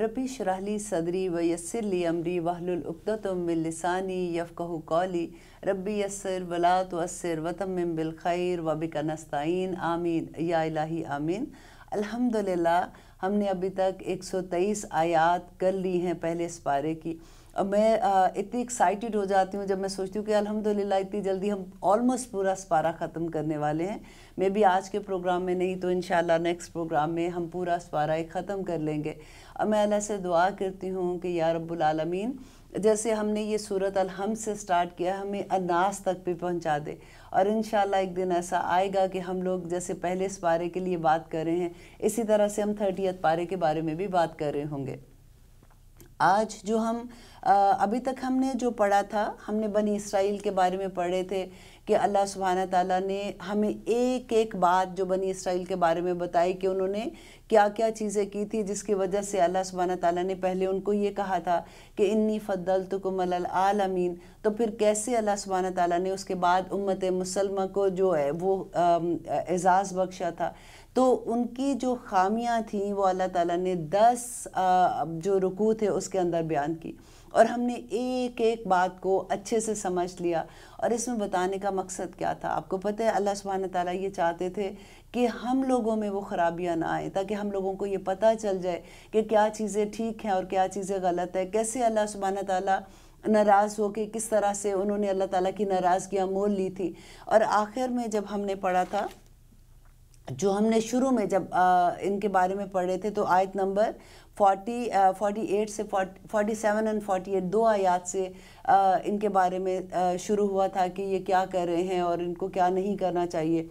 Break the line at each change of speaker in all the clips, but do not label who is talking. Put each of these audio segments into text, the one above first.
ربی شرحلی صدری و یسر لی امری وحل القطم لسانی یفقہ قولی ربی یسر ولاۃ من بالخیر و بکا نستعین آمین یا الہی آمین الحمدللہ ہم نے ابھی تک ایک سو تیئیس آیات کر لی ہیں پہلے اس پارے کی میں اتنی ایکسائٹیڈ ہو جاتی ہوں جب میں سوچتی ہوں کہ الحمدللہ اتنی جلدی ہم آلموسٹ پورا سپارہ ختم کرنے والے ہیں مے بھی آج کے پروگرام میں نہیں تو انشاءاللہ نیکسٹ پروگرام میں ہم پورا ایک ختم کر لیں گے اور میں اللہ سے دعا کرتی ہوں کہ یا رب العالمین جیسے ہم نے یہ صورت الحمد سے سٹارٹ کیا ہمیں اناس تک بھی پہنچا دے اور انشاءاللہ ایک دن ایسا آئے گا کہ ہم لوگ جیسے پہلے سپارے کے لیے بات کر رہے ہیں اسی طرح سے ہم تھرٹیت پارے کے بارے میں بھی بات کر رہے ہوں گے آج جو ہم ابھی تک ہم نے جو پڑھا تھا ہم نے بنی اسرائیل کے بارے میں پڑھے تھے کہ اللہ سبحانہ تعالیٰ نے ہمیں ایک ایک بات جو بنی اسرائیل کے بارے میں بتائی کہ انہوں نے کیا کیا چیزیں کی تھی جس کی وجہ سے اللہ سبحانہ تعالیٰ نے پہلے ان کو یہ کہا تھا کہ انی فضلتکم العالمین تو پھر کیسے اللہ سبحانہ تعالیٰ نے اس کے بعد امت مسلمہ کو جو ہے وہ اعزاز بخشا تھا تو ان کی جو خامیاں تھیں وہ اللہ تعالیٰ نے دس جو رکوع تھے اس کے اندر بیان کی اور ہم نے ایک ایک بات کو اچھے سے سمجھ لیا اور اس میں بتانے کا مقصد کیا تھا آپ کو پتہ ہے اللہ سبحانہ تعالیٰ یہ چاہتے تھے کہ ہم لوگوں میں وہ خرابیاں نہ آئیں تاکہ ہم لوگوں کو یہ پتہ چل جائے کہ کیا چیزیں ٹھیک ہیں اور کیا چیزیں غلط ہیں کیسے اللہ سبحانہ تعالیٰ ناراض ہو کے کس طرح سے انہوں نے اللہ تعالیٰ کی ناراضگیاں مول لی تھی اور آخر میں جب ہم نے پڑھا تھا جو ہم نے شروع میں جب ان کے بارے میں پڑھ رہے تھے تو آیت نمبر فورٹی فورٹی ایٹ سے forty seven and forty eight دو آیات سے ان کے بارے میں شروع ہوا تھا کہ یہ کیا کر رہے ہیں اور ان کو کیا نہیں کرنا چاہیے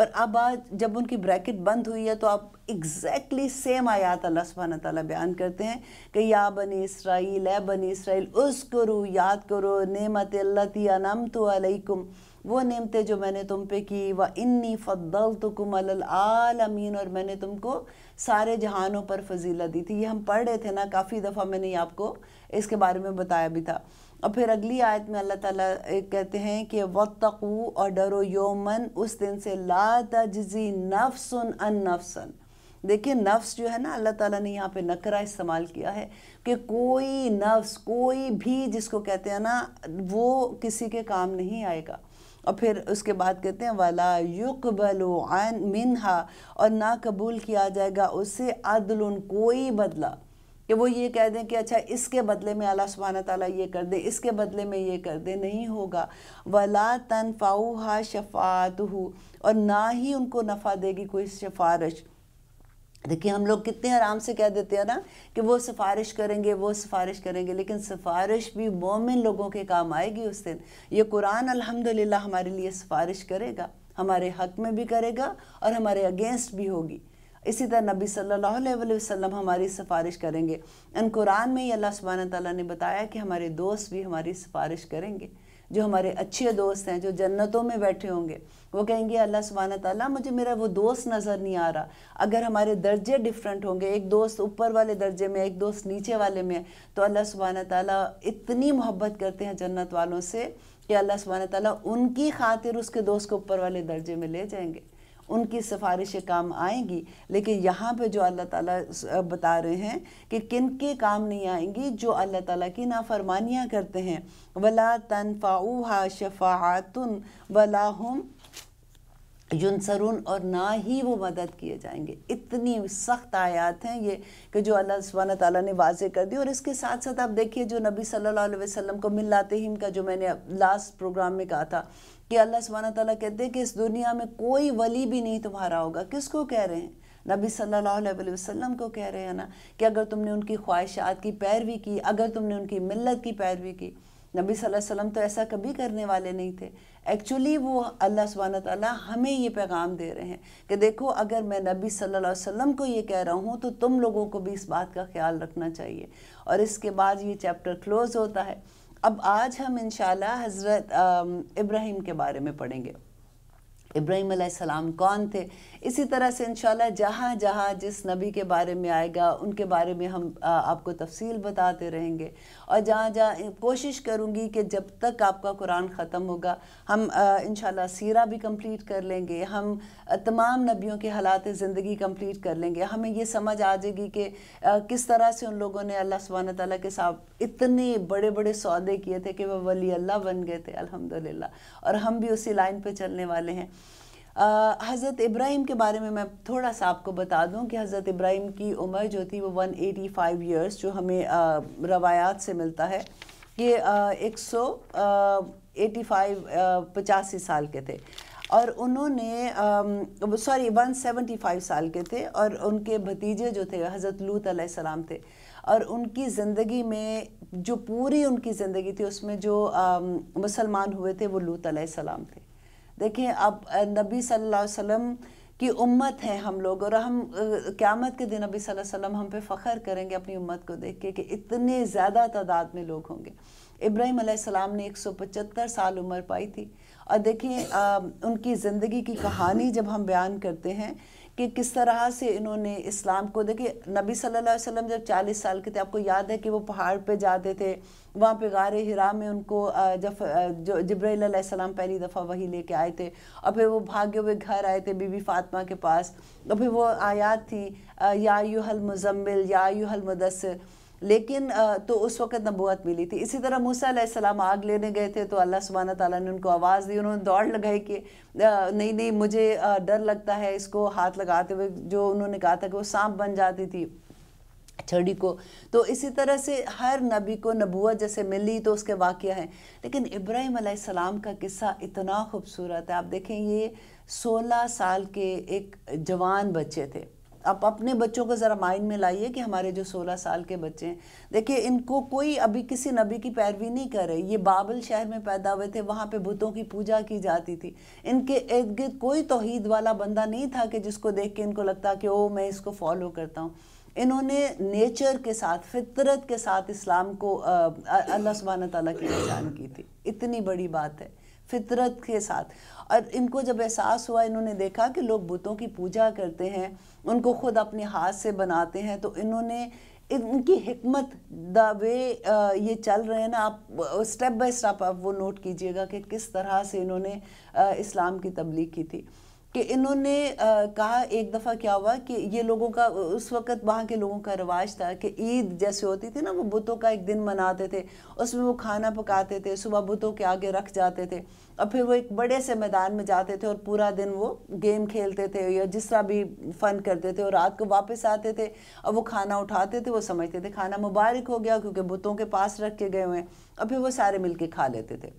اور اب آج جب ان کی بریکٹ بند ہوئی ہے تو آپ ایگزیکٹلی سیم آیات اللہ سبحانہ تعالیٰ بیان کرتے ہیں کہ یا بنی اسرائیل اے بنی اسرائیل اس کرو یاد کرو نعمت تی انم تو علیکم وہ نعمتیں جو میں نے تم پہ کی وہ انی فدل تو کم العالمین اور میں نے تم کو سارے جہانوں پر فضیلہ دی تھی یہ ہم پڑھ رہے تھے نا کافی دفعہ میں نے آپ کو اس کے بارے میں بتایا بھی تھا اور پھر اگلی آیت میں اللہ تعالیٰ کہتے ہیں کہ وَتَّقُوا اور ڈرو یومن اس دن سے لا تجزی نفسن ان نفسن دیکھیں نفس جو ہے نا اللہ تعالیٰ نے یہاں پہ نکرہ استعمال کیا ہے کہ کوئی نفس کوئی بھی جس کو کہتے ہیں نا وہ کسی کے کام نہیں آئے گا اور پھر اس کے بعد کہتے ہیں وَلَا يُقْبَلُ عَنْ مِنْهَا اور نہ قبول کیا جائے گا اس سے عدل کوئی بدلہ کہ وہ یہ کہہ دیں کہ اچھا اس کے بدلے میں اللہ سبحانہ تعالیٰ یہ کر دے اس کے بدلے میں یہ کر دے نہیں ہوگا ولا تَنْفَعُهَا شَفَاتُهُ اور نہ ہی ان کو نفع دے گی کوئی سفارش دیکھیں ہم لوگ کتنے آرام سے کہہ دیتے ہیں نا کہ وہ سفارش کریں گے وہ سفارش کریں گے لیکن سفارش بھی مومن لوگوں کے کام آئے گی اس دن یہ قرآن الحمدللہ ہمارے لیے سفارش کرے گا ہمارے حق میں بھی کرے گا اور ہمارے اگینسٹ بھی ہوگی اسی طرح نبی صلی اللہ علیہ وسلم ہماری سفارش کریں گے ان قرآن میں ہی اللہ سبحانہ تعالیٰ نے بتایا کہ ہمارے دوست بھی ہماری سفارش کریں گے جو ہمارے اچھے دوست ہیں جو جنتوں میں بیٹھے ہوں گے وہ کہیں گے اللہ سبحانہ تعالیٰ مجھے میرا وہ دوست نظر نہیں آ رہا اگر ہمارے درجے ڈیفرنٹ ہوں گے ایک دوست اوپر والے درجے میں ایک دوست نیچے والے میں تو اللہ سبحانہ تعالیٰ اتنی محبت کرتے ہیں جنت والوں سے کہ اللہ سبحانہ تعالیٰ ان کی خاطر اس کے دوست کو اوپر والے درجے میں لے جائیں گے ان کی سفارش کام آئیں گی لیکن یہاں پہ جو اللہ تعالیٰ بتا رہے ہیں کہ کن کے کام نہیں آئیں گی جو اللہ تعالیٰ کی نافرمانیاں کرتے ہیں ولا تَنْفَعُوهَا فاوحا وَلَا ولا ہوں اور نہ ہی وہ مدد کیے جائیں گے اتنی سخت آیات ہیں یہ کہ جو اللہ سبحانہ تعالیٰ نے واضح کر دی اور اس کے ساتھ ساتھ آپ دیکھیے جو نبی صلی اللہ علیہ وسلم کو ملاتے لاتم کا جو میں نے لاسٹ پروگرام میں کہا تھا کہ اللہ سبحانہ تعالیٰ کہتے ہیں کہ اس دنیا میں کوئی ولی بھی نہیں تمہارا ہوگا کس کو کہہ رہے ہیں نبی صلی اللہ علیہ وسلم کو کہہ کو کہہ رہے ہاں کہ اگر تم نے ان کی خواہشات کی پیروی کی اگر تم نے ان کی ملت کی پیروی کی نبی صلی اللہ علیہ وسلم تو ایسا کبھی کرنے والے نہیں تھے ایکچولی وہ اللہ سبحانہ تعالیٰ ہمیں یہ پیغام دے رہے ہیں کہ دیکھو اگر میں نبی صلی اللہ علیہ وسلم کو یہ کہہ رہا ہوں تو تم لوگوں کو بھی اس بات کا خیال رکھنا چاہیے اور اس کے بعد یہ چیپٹر کلوز ہوتا ہے اب آج ہم انشاءاللہ حضرت ابراہیم کے بارے میں پڑھیں گے ابراہیم علیہ السلام کون تھے اسی طرح سے انشاءاللہ جہاں جہاں جس نبی کے بارے میں آئے گا ان کے بارے میں ہم آپ کو تفصیل بتاتے رہیں گے اور جہاں جہاں کوشش کروں گی کہ جب تک آپ کا قرآن ختم ہوگا ہم انشاءاللہ سیرہ بھی کمپلیٹ کر لیں گے ہم تمام نبیوں کے حالات زندگی کمپلیٹ کر لیں گے ہمیں یہ سمجھ آ جائے گی کہ کس طرح سے ان لوگوں نے اللہ سبحانہ تعالیٰ کے ساتھ اتنے بڑے بڑے سودے کیے تھے کہ وہ ولی اللہ بن گئے تھے الحمدللہ اور ہم بھی اسی لائن پہ چلنے والے ہیں حضرت ابراہیم کے بارے میں میں تھوڑا سا آپ کو بتا دوں کہ حضرت ابراہیم کی عمر جو تھی وہ 185 ایئرز جو ہمیں روایات سے ملتا ہے یہ ایک سو ایٹی فائیو پچاسی سال کے تھے اور انہوں نے سوری ون سیونٹی فائیو سال کے تھے اور ان کے بھتیجے جو تھے حضرت لوت علیہ السلام تھے اور ان کی زندگی میں جو پوری ان کی زندگی تھی اس میں جو مسلمان ہوئے تھے وہ لوت علیہ السلام تھے دیکھیں اب نبی صلی اللہ علیہ وسلم کی امت ہے ہم لوگ اور ہم قیامت کے دن نبی صلی اللہ علیہ وسلم ہم پہ فخر کریں گے اپنی امت کو دیکھ کے کہ اتنے زیادہ تعداد میں لوگ ہوں گے ابراہیم علیہ السلام نے ایک سو پچہتر سال عمر پائی تھی اور دیکھیں ان کی زندگی کی کہانی جب ہم بیان کرتے ہیں کہ کس طرح سے انہوں نے اسلام کو دیکھیں نبی صلی اللہ علیہ وسلم جب چالیس سال کے تھے آپ کو یاد ہے کہ وہ پہاڑ پہ جاتے تھے وہاں پہ غار ہرا میں ان کو جب جبرائیل علیہ السلام پہلی دفعہ وہی لے کے آئے تھے اور پھر وہ بھاگے ہوئے گھر آئے تھے بی بی فاطمہ کے پاس اور پھر وہ آیات تھی یا یو مزمل یا یو مدثر لیکن تو اس وقت نبوت ملی تھی اسی طرح موسیٰ علیہ السلام آگ لینے گئے تھے تو اللہ سبحانہ تعالیٰ نے ان کو آواز دی انہوں نے دوڑ لگائی کہ نہیں نہیں مجھے ڈر لگتا ہے اس کو ہاتھ لگاتے ہوئے جو انہوں نے کہا تھا کہ وہ سانپ بن جاتی تھی چھڑی کو تو اسی طرح سے ہر نبی کو نبوت جیسے ملی تو اس کے واقعہ ہیں لیکن ابراہیم علیہ السلام کا قصہ اتنا خوبصورت ہے آپ دیکھیں یہ سولہ سال کے ایک جوان بچے تھے آپ اپنے بچوں کو ذرا مائنڈ میں لائیے کہ ہمارے جو سولہ سال کے بچے ہیں دیکھیں ان کو کوئی ابھی کسی نبی کی پیروی نہیں کر رہے یہ بابل شہر میں پیدا ہوئے تھے وہاں پہ بتوں کی پوجا کی جاتی تھی ان کے ارد گرد کوئی توحید والا بندہ نہیں تھا کہ جس کو دیکھ کے ان کو لگتا کہ او میں اس کو فالو کرتا ہوں انہوں نے نیچر کے ساتھ فطرت کے ساتھ اسلام کو اللہ سبحانہ تعالیٰ کی پہچان کی تھی اتنی بڑی بات ہے فطرت کے ساتھ اور ان کو جب احساس ہوا انہوں نے دیکھا کہ لوگ بتوں کی پوجا کرتے ہیں ان کو خود اپنے ہاتھ سے بناتے ہیں تو انہوں نے ان کی حکمت دا وے یہ چل رہے ہیں نا آپ اسٹیپ بائی اسٹیپ آپ وہ نوٹ کیجئے گا کہ کس طرح سے انہوں نے اسلام کی تبلیغ کی تھی کہ انہوں نے کہا ایک دفعہ کیا ہوا کہ یہ لوگوں کا اس وقت وہاں کے لوگوں کا رواج تھا کہ عید جیسے ہوتی تھی نا وہ بتوں کا ایک دن مناتے تھے اس میں وہ کھانا پکاتے تھے صبح بتوں کے آگے رکھ جاتے تھے اور پھر وہ ایک بڑے سے میدان میں جاتے تھے اور پورا دن وہ گیم کھیلتے تھے یا جس طرح بھی فن کرتے تھے اور رات کو واپس آتے تھے اور وہ کھانا اٹھاتے تھے وہ سمجھتے تھے کھانا مبارک ہو گیا کیونکہ بتوں کے پاس رکھ کے گئے ہوئے ہیں اور پھر وہ سارے مل کے کھا لیتے تھے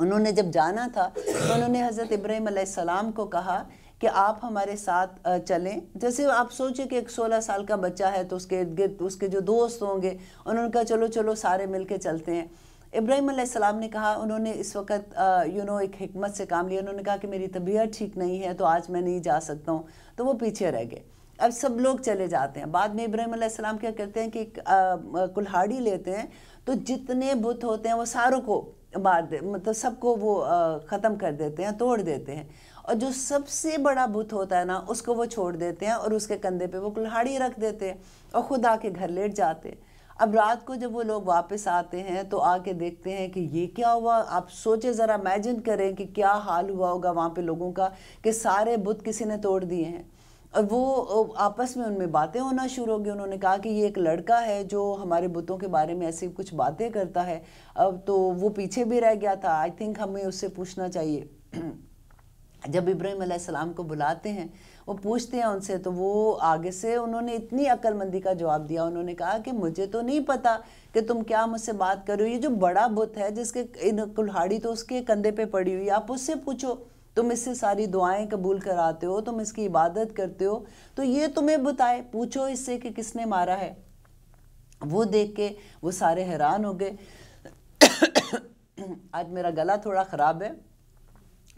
انہوں نے جب جانا تھا تو انہوں نے حضرت ابراہیم علیہ السلام کو کہا کہ آپ ہمارے ساتھ چلیں جیسے آپ سوچیں کہ ایک سولہ سال کا بچہ ہے تو اس کے ارد گرد اس کے جو دوست ہوں گے انہوں نے کہا چلو چلو سارے مل کے چلتے ہیں ابراہیم علیہ السلام نے کہا انہوں نے اس وقت یو نو ایک حکمت سے کام لیا انہوں نے کہا کہ میری طبیعت ٹھیک نہیں ہے تو آج میں نہیں جا سکتا ہوں تو وہ پیچھے رہ گئے اب سب لوگ چلے جاتے ہیں بعد میں ابراہیم علیہ السلام کیا کرتے ہیں کہ کلہاڑی لیتے ہیں تو جتنے بت ہوتے ہیں وہ ساروں کو مار دے مطلب سب کو وہ ختم کر دیتے ہیں توڑ دیتے ہیں اور جو سب سے بڑا بت ہوتا ہے نا اس کو وہ چھوڑ دیتے ہیں اور اس کے کندھے پہ وہ کلہاڑی رکھ دیتے ہیں اور خود آ کے گھر لیٹ جاتے ہیں اب رات کو جب وہ لوگ واپس آتے ہیں تو آ کے دیکھتے ہیں کہ یہ کیا ہوا آپ سوچیں ذرا امیجن کریں کہ کیا حال ہوا ہوگا وہاں پہ لوگوں کا کہ سارے بت کسی نے توڑ دیے ہیں وہ آپس میں ان میں باتیں ہونا شروع ہو گئی انہوں نے کہا کہ یہ ایک لڑکا ہے جو ہمارے بتوں کے بارے میں ایسی کچھ باتیں کرتا ہے اب تو وہ پیچھے بھی رہ گیا تھا آئی تھنک ہمیں اس سے پوچھنا چاہیے جب ابراہیم علیہ السلام کو بلاتے ہیں وہ پوچھتے ہیں ان سے تو وہ آگے سے انہوں نے اتنی عقل مندی کا جواب دیا انہوں نے کہا کہ مجھے تو نہیں پتا کہ تم کیا مجھ سے بات کرو یہ جو بڑا بت ہے جس کے کلہاڑی تو اس کے کندھے پہ پڑی ہوئی آپ اس سے پوچھو تم اس سے ساری دعائیں قبول کر آتے ہو تم اس کی عبادت کرتے ہو تو یہ تمہیں بتائے پوچھو اس سے کہ کس نے مارا ہے وہ دیکھ کے وہ سارے حیران ہو گئے آج میرا گلا تھوڑا خراب ہے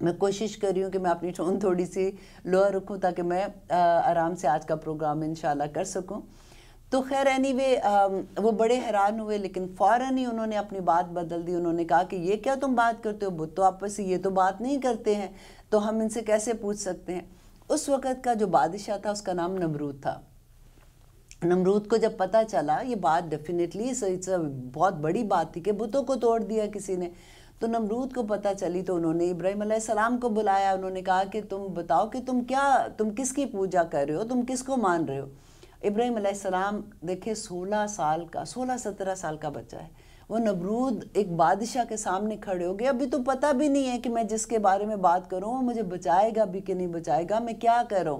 میں کوشش کر رہی ہوں کہ میں اپنی ٹون تھوڑی سی لوہ رکھوں تاکہ میں آرام سے آج کا پروگرام انشاءاللہ کر سکوں تو خیر اینی وے um, وہ بڑے حیران ہوئے لیکن فوراً ہی انہوں نے اپنی بات بدل دی انہوں نے کہا کہ یہ کیا تم بات کرتے ہو بتوں آپس سے یہ تو بات نہیں کرتے ہیں تو ہم ان سے کیسے پوچھ سکتے ہیں اس وقت کا جو بادشاہ تھا اس کا نام نمرود تھا نمرود کو جب پتا چلا یہ بات ڈیفینیٹلی بہت بڑی بات تھی کہ بتوں کو توڑ دیا کسی نے تو نمرود کو پتہ چلی تو انہوں نے ابراہیم علیہ السلام کو بلایا انہوں نے کہا کہ تم بتاؤ کہ تم کیا تم کس کی پوجا کر رہے ہو تم کس کو مان رہے ہو ابراہیم علیہ السلام دیکھے سولہ سال کا سولہ سترہ سال کا بچہ ہے وہ نبرود ایک بادشاہ کے سامنے کھڑے ہو گئے ابھی تو پتہ بھی نہیں ہے کہ میں جس کے بارے میں بات کروں وہ مجھے بچائے گا بھی کہ نہیں بچائے گا میں کیا کروں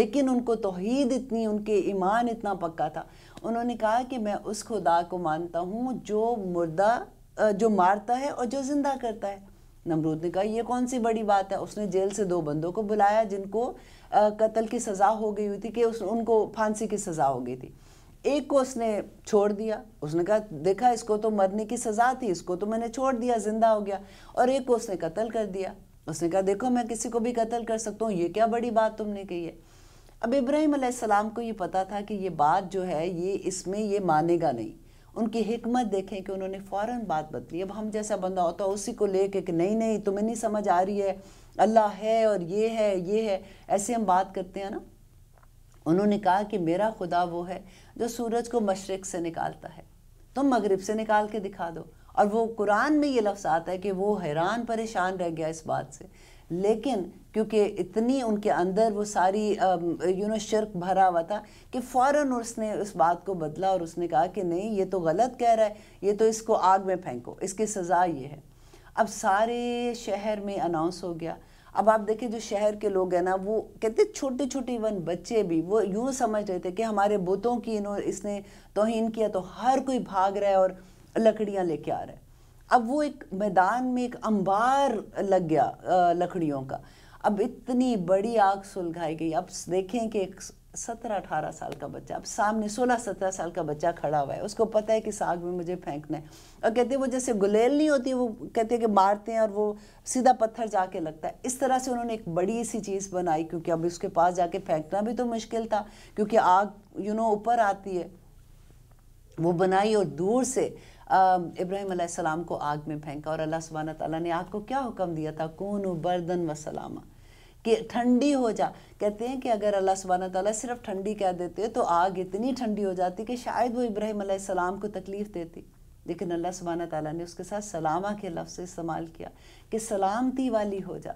لیکن ان کو توحید اتنی ان کے ایمان اتنا پکا تھا انہوں نے کہا کہ میں اس خدا کو مانتا ہوں جو مردہ جو مارتا ہے اور جو زندہ کرتا ہے نمرود نے کہا یہ کون سی بڑی بات ہے اس نے جیل سے دو بندوں کو بلایا جن کو قتل کی سزا ہو گئی ہوئی تھی کہ ان کو پھانسی کی سزا ہو گئی تھی ایک کو اس نے چھوڑ دیا اس نے کہا دیکھا اس کو تو مرنے کی سزا تھی اس کو تو میں نے چھوڑ دیا زندہ ہو گیا اور ایک کو اس نے قتل کر دیا اس نے کہا دیکھو میں کسی کو بھی قتل کر سکتا ہوں یہ کیا بڑی بات تم نے کہی ہے اب ابراہیم علیہ السلام کو یہ پتا تھا کہ یہ بات جو ہے یہ اس میں یہ مانے گا نہیں ان کی حکمت دیکھیں کہ انہوں نے فوراً بات بدلی اب ہم جیسا بندہ ہوتا ہے اسی کو لے کے کہ نہیں نہیں تمہیں نہیں سمجھ آ رہی ہے اللہ ہے اور یہ ہے یہ ہے ایسے ہم بات کرتے ہیں نا انہوں نے کہا کہ میرا خدا وہ ہے جو سورج کو مشرق سے نکالتا ہے تم مغرب سے نکال کے دکھا دو اور وہ قرآن میں یہ لفظ آتا ہے کہ وہ حیران پریشان رہ گیا اس بات سے لیکن کیونکہ اتنی ان کے اندر وہ ساری یوں نو شرک بھرا ہوا تھا کہ فوراً اس نے اس بات کو بدلا اور اس نے کہا کہ نہیں یہ تو غلط کہہ رہا ہے یہ تو اس کو آگ میں پھینکو اس کی سزا یہ ہے اب سارے شہر میں اناؤنس ہو گیا اب آپ دیکھیں جو شہر کے لوگ ہیں نا وہ کہتے چھوٹے چھوٹے ون بچے بھی وہ یوں سمجھ رہے تھے کہ ہمارے بتوں کی انہوں اس نے توہین کیا تو ہر کوئی بھاگ رہا ہے اور لکڑیاں لے کے آ رہا ہے اب وہ ایک میدان میں ایک امبار لگ گیا لکڑیوں کا اب اتنی بڑی آگ سلگھائی گئی اب دیکھیں کہ ایک سترہ اٹھارہ سال کا بچہ اب سامنے سولہ سترہ سال کا بچہ کھڑا ہوا ہے اس کو پتہ ہے کہ اس آگ میں مجھے پھینکنا ہے اور کہتے ہیں وہ جیسے گلیل نہیں ہوتی وہ کہتے ہیں کہ مارتے ہیں اور وہ سیدھا پتھر جا کے لگتا ہے اس طرح سے انہوں نے ایک بڑی سی چیز بنائی کیونکہ اب اس کے پاس جا کے پھینکنا بھی تو مشکل تھا کیونکہ آگ یو نو اوپر آتی ہے وہ بنائی اور دور سے ابراہیم علیہ السلام کو آگ میں پھینکا اور اللہ سبحانہ تعالیٰ نے آگ کو کیا حکم دیا تھا کون بردن و سلامہ کہ ٹھنڈی ہو جا کہتے ہیں کہ اگر اللہ سبحانہ تعالیٰ صرف ٹھنڈی کہہ دیتے تو آگ اتنی ٹھنڈی ہو جاتی کہ شاید وہ ابراہیم علیہ السلام کو تکلیف دیتی لیکن اللہ سبحانہ تعالیٰ نے اس کے ساتھ سلامہ کے لفظ استعمال کیا کہ سلامتی والی ہو جا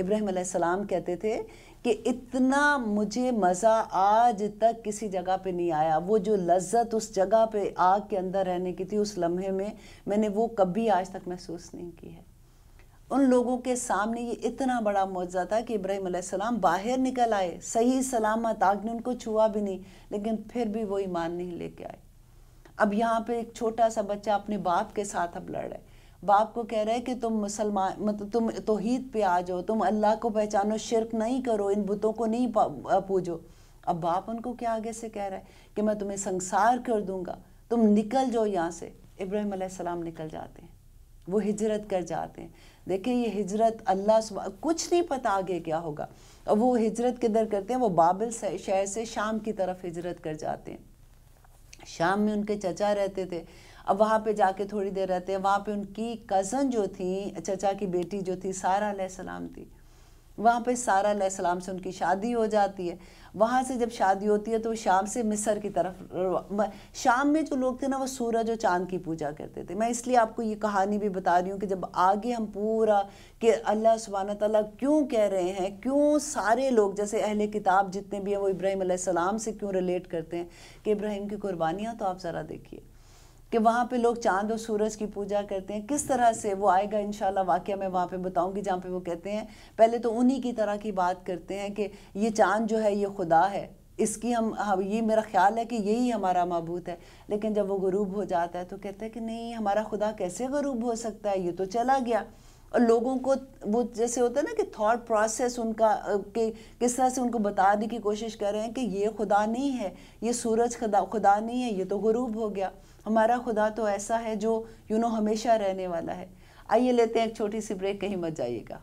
ابراہیم علیہ السلام کہتے تھے کہ اتنا مجھے مزہ آج تک کسی جگہ پہ نہیں آیا وہ جو لذت اس جگہ پہ آگ کے اندر رہنے کی تھی اس لمحے میں میں نے وہ کبھی آج تک محسوس نہیں کی ہے ان لوگوں کے سامنے یہ اتنا بڑا معجزہ تھا کہ ابراہیم علیہ السلام باہر نکل آئے صحیح سلامت آگ نے ان کو چھوا بھی نہیں لیکن پھر بھی وہ ایمان نہیں لے کے آئے اب یہاں پہ ایک چھوٹا سا بچہ اپنے باپ کے ساتھ اب لڑ رہے باپ کو کہہ رہے کہ تم مسلمان مطلب تم توحید پہ آ جاؤ تم اللہ کو پہچانو شرک نہیں کرو ان بتوں کو نہیں پوجو اب باپ ان کو کیا آگے سے کہہ رہا ہے کہ میں تمہیں سنسار کر دوں گا تم نکل جاؤ یہاں سے ابراہیم علیہ السلام نکل جاتے ہیں وہ ہجرت کر جاتے ہیں دیکھیں یہ ہجرت اللہ سب کچھ نہیں پتہ آگے کیا ہوگا اور وہ ہجرت کدھر کرتے ہیں وہ بابل شہر سے شام کی طرف ہجرت کر جاتے ہیں شام میں ان کے چچا رہتے تھے اب وہاں پہ جا کے تھوڑی دیر رہتے ہیں وہاں پہ ان کی کزن جو تھیں چچا کی بیٹی جو تھی سارا علیہ السلام تھی وہاں پہ سارا علیہ السلام سے ان کی شادی ہو جاتی ہے وہاں سے جب شادی ہوتی ہے تو وہ شام سے مصر کی طرف شام میں جو لوگ تھے نا وہ سورج و چاند کی پوجا کرتے تھے میں اس لیے آپ کو یہ کہانی بھی بتا رہی ہوں کہ جب آگے ہم پورا کہ اللہ سبحانہ تعالیٰ کیوں کہہ رہے ہیں کیوں سارے لوگ جیسے اہل کتاب جتنے بھی ہیں وہ ابراہیم علیہ السلام سے کیوں ریلیٹ کرتے ہیں کہ ابراہیم کی قربانیاں تو آپ ذرا دیکھیے کہ وہاں پہ لوگ چاند اور سورج کی پوجا کرتے ہیں کس طرح سے وہ آئے گا انشاءاللہ واقعہ میں وہاں پہ بتاؤں گی جہاں پہ وہ کہتے ہیں پہلے تو انہی کی طرح کی بات کرتے ہیں کہ یہ چاند جو ہے یہ خدا ہے اس کی ہم یہ میرا خیال ہے کہ یہی ہمارا معبود ہے لیکن جب وہ غروب ہو جاتا ہے تو کہتے ہیں کہ نہیں ہمارا خدا کیسے غروب ہو سکتا ہے یہ تو چلا گیا اور لوگوں کو وہ جیسے ہوتا ہے نا کہ تھاٹ پروسیس ان کا کہ کس طرح سے ان کو بتانے کی کوشش کر رہے ہیں کہ یہ خدا نہیں ہے یہ سورج خدا خدا نہیں ہے یہ تو غروب ہو گیا ہمارا خدا تو ایسا ہے جو یوں نو ہمیشہ رہنے والا ہے آئیے لیتے ہیں ایک چھوٹی سی بریک کہیں مت جائیے گا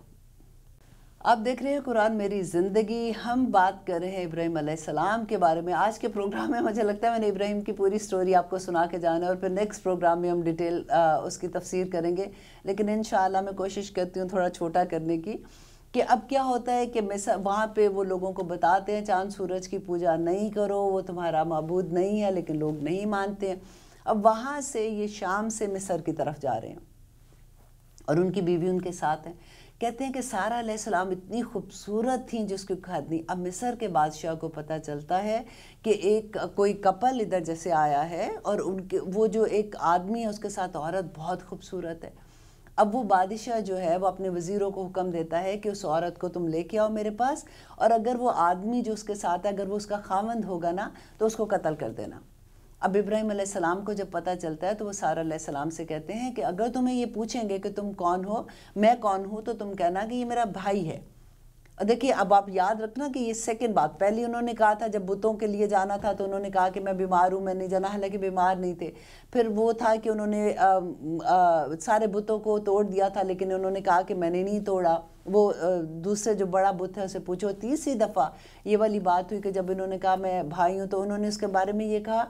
آپ دیکھ رہے ہیں قرآن میری زندگی ہم بات کر رہے ہیں ابراہیم علیہ السلام کے بارے میں آج کے پروگرام میں مجھے لگتا ہے میں نے ابراہیم کی پوری سٹوری آپ کو سنا کے جانا ہے اور پھر نیکسٹ پروگرام میں ہم ڈیٹیل اس کی تفسیر کریں گے لیکن انشاءاللہ میں کوشش کرتی ہوں تھوڑا چھوٹا کرنے کی کہ اب کیا ہوتا ہے کہ وہاں پہ وہ لوگوں کو بتاتے ہیں چاند سورج کی پوجا نہیں کرو وہ تمہارا معبود نہیں ہے لیکن لوگ نہیں مانتے ہیں اب وہاں سے یہ شام سے مصر کی طرف جا رہے ہیں اور ان کی بیوی ان کے ساتھ ہیں کہتے ہیں کہ سارا علیہ السلام اتنی خوبصورت تھیں جس اس کی خدنی اب مصر کے بادشاہ کو پتہ چلتا ہے کہ ایک کوئی کپل ادھر جیسے آیا ہے اور ان کے وہ جو ایک آدمی ہے اس کے ساتھ عورت بہت خوبصورت ہے اب وہ بادشاہ جو ہے وہ اپنے وزیروں کو حکم دیتا ہے کہ اس عورت کو تم لے کے آؤ میرے پاس اور اگر وہ آدمی جو اس کے ساتھ ہے اگر وہ اس کا خاوند ہوگا نا تو اس کو قتل کر دینا اب ابراہیم علیہ السلام کو جب پتہ چلتا ہے تو وہ سارا علیہ السلام سے کہتے ہیں کہ اگر تمہیں یہ پوچھیں گے کہ تم کون ہو میں کون ہوں تو تم کہنا کہ یہ میرا بھائی ہے اور دیکھیے اب آپ یاد رکھنا کہ یہ سیکنڈ بات پہلی انہوں نے کہا تھا جب بتوں کے لیے جانا تھا تو انہوں نے کہا کہ میں بیمار ہوں میں نہیں جانا حالانکہ بیمار نہیں تھے پھر وہ تھا کہ انہوں نے سارے بتوں کو توڑ دیا تھا لیکن انہوں نے کہا کہ میں نے نہیں توڑا وہ دوسرے جو بڑا بت ہے اسے پوچھو تیسری دفعہ یہ والی بات ہوئی کہ جب انہوں نے کہا میں بھائی ہوں تو انہوں نے اس کے بارے میں یہ کہا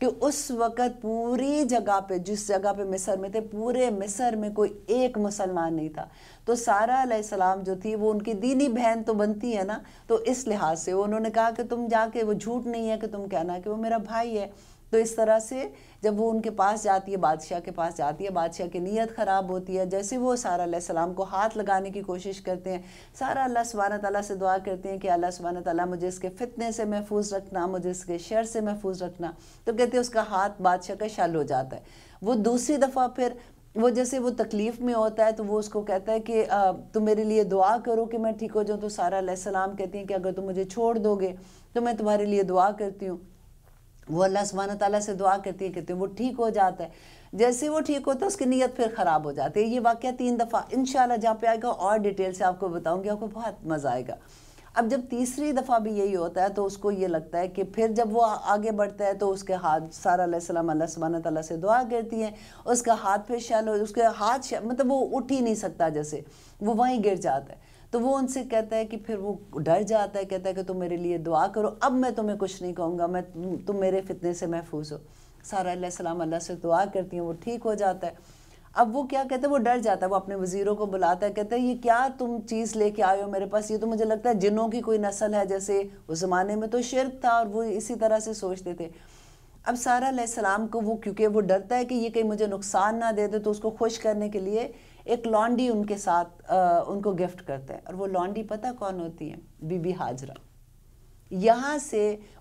کہ اس وقت پوری جگہ پہ جس جگہ پہ مصر میں تھے پورے مصر میں کوئی ایک مسلمان نہیں تھا تو سارا علیہ السلام جو تھی وہ ان کی دینی بہن تو بنتی ہے نا تو اس لحاظ سے انہوں نے کہا کہ تم جا کے وہ جھوٹ نہیں ہے کہ تم کہنا کہ وہ میرا بھائی ہے تو اس طرح سے جب وہ ان کے پاس جاتی ہے بادشاہ کے پاس جاتی ہے بادشاہ کی نیت خراب ہوتی ہے جیسے وہ سارا علیہ السلام کو ہاتھ لگانے کی کوشش کرتے ہیں سارا اللہ سبحانہ تعالیٰ سے دعا کرتے ہیں کہ اللہ سبحانہ تعالیٰ مجھے اس کے فتنے سے محفوظ رکھنا مجھے اس کے شر سے محفوظ رکھنا تو کہتے ہیں اس کا ہاتھ بادشاہ کا شل ہو جاتا ہے وہ دوسری دفعہ پھر وہ جیسے وہ تکلیف میں ہوتا ہے تو وہ اس کو کہتا ہے کہ تم میرے لیے دعا کرو کہ میں ٹھیک ہو جاؤں تو سارا علیہ السلام کہتی ہیں کہ اگر تم مجھے چھوڑ دو گے تو میں تمہارے لیے دعا کرتی ہوں وہ اللہ سبحانہ تعالیٰ سے دعا کرتی ہے کہتے ہیں وہ ٹھیک ہو جاتا ہے جیسے وہ ٹھیک ہوتا ہے اس کی نیت پھر خراب ہو جاتی ہے یہ واقعہ تین دفعہ انشاءاللہ جہاں پہ آئے گا اور ڈیٹیل سے آپ کو بتاؤں گی آپ کو بہت مزہ آئے گا اب جب تیسری دفعہ بھی یہی ہوتا ہے تو اس کو یہ لگتا ہے کہ پھر جب وہ آگے بڑھتا ہے تو اس کے ہاتھ سارا علیہ السلام اللہ سبحانہ تعالیٰ سے دعا کرتی ہیں اس کا ہاتھ پھر ہو اس کے ہاتھ مطلب وہ اٹھ ہی نہیں سکتا جیسے وہ وہیں گر جاتا ہے تو وہ ان سے کہتا ہے کہ پھر وہ ڈر جاتا ہے کہتا ہے کہ تم میرے لیے دعا کرو اب میں تمہیں کچھ نہیں کہوں گا میں تم میرے فتنے سے محفوظ ہو سارا علیہ السلام اللہ سے دعا کرتی ہیں وہ ٹھیک ہو جاتا ہے اب وہ کیا کہتے ہیں وہ ڈر جاتا ہے وہ اپنے وزیروں کو بلاتا ہے کہتا ہے یہ کیا تم چیز لے کے آئے ہو میرے پاس یہ تو مجھے لگتا ہے جنوں کی کوئی نسل ہے جیسے اس زمانے میں تو شرک تھا اور وہ اسی طرح سے سوچتے تھے اب سارا علیہ السلام کو وہ کیونکہ وہ ڈرتا ہے کہ یہ کہیں مجھے نقصان نہ دے دے تو اس کو خوش کرنے کے لیے ایک لانڈی ان کے ساتھ ان کو گفٹ کرتا ہے اور وہ لانڈی پتہ کون ہوتی ہے بی بی حاجرہ یہاں سے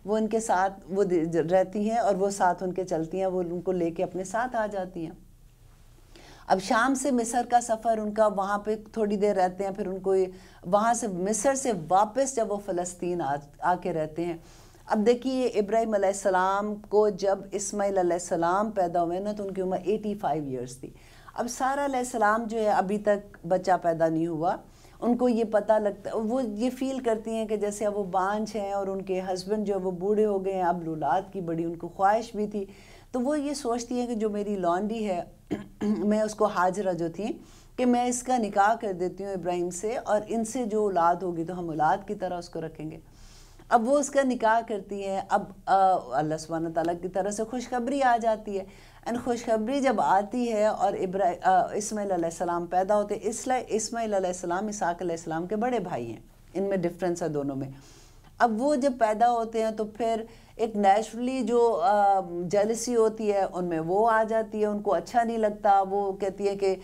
وہ ان کے ساتھ وہ رہتی ہیں اور وہ ساتھ ان کے چلتی ہیں وہ ان کو لے کے اپنے ساتھ آ جاتی ہیں اب شام سے مصر کا سفر ان کا وہاں پہ تھوڑی دیر رہتے ہیں پھر ان کو وہاں سے مصر سے واپس جب وہ فلسطین آ کے رہتے ہیں اب دیکھیے ابراہیم علیہ السلام کو جب اسماعیل علیہ السلام پیدا ہوئے نا تو ان کی عمر ایٹی فائیو ایئرس تھی اب سارا علیہ السلام جو ہے ابھی تک بچہ پیدا نہیں ہوا ان کو یہ پتہ لگتا وہ یہ فیل کرتی ہیں کہ جیسے اب وہ بانج ہیں اور ان کے ہسبینڈ جو ہے وہ بوڑھے ہو گئے ہیں اب لولاد کی بڑی ان کو خواہش بھی تھی تو وہ یہ سوچتی ہیں کہ جو میری لانڈی ہے میں اس کو حاجرہ جو تھیں کہ میں اس کا نکاح کر دیتی ہوں ابراہیم سے اور ان سے جو اولاد ہوگی تو ہم اولاد کی طرح اس کو رکھیں گے اب وہ اس کا نکاح کرتی ہیں اب اللہ سبحانہ تعالیٰ کی طرح سے خوشخبری آ جاتی ہے اینڈ خوشخبری جب آتی ہے اور ابرا علیہ السلام پیدا ہوتے اس لئے اسماعیل علیہ السلام اسحاق علیہ السلام کے بڑے بھائی ہیں ان میں ڈفرینس ہے دونوں میں اب وہ جب پیدا ہوتے ہیں تو پھر ایک نیچرلی جو جیلسی ہوتی ہے ان میں وہ آ جاتی ہے ان کو اچھا نہیں لگتا وہ کہتی ہے کہ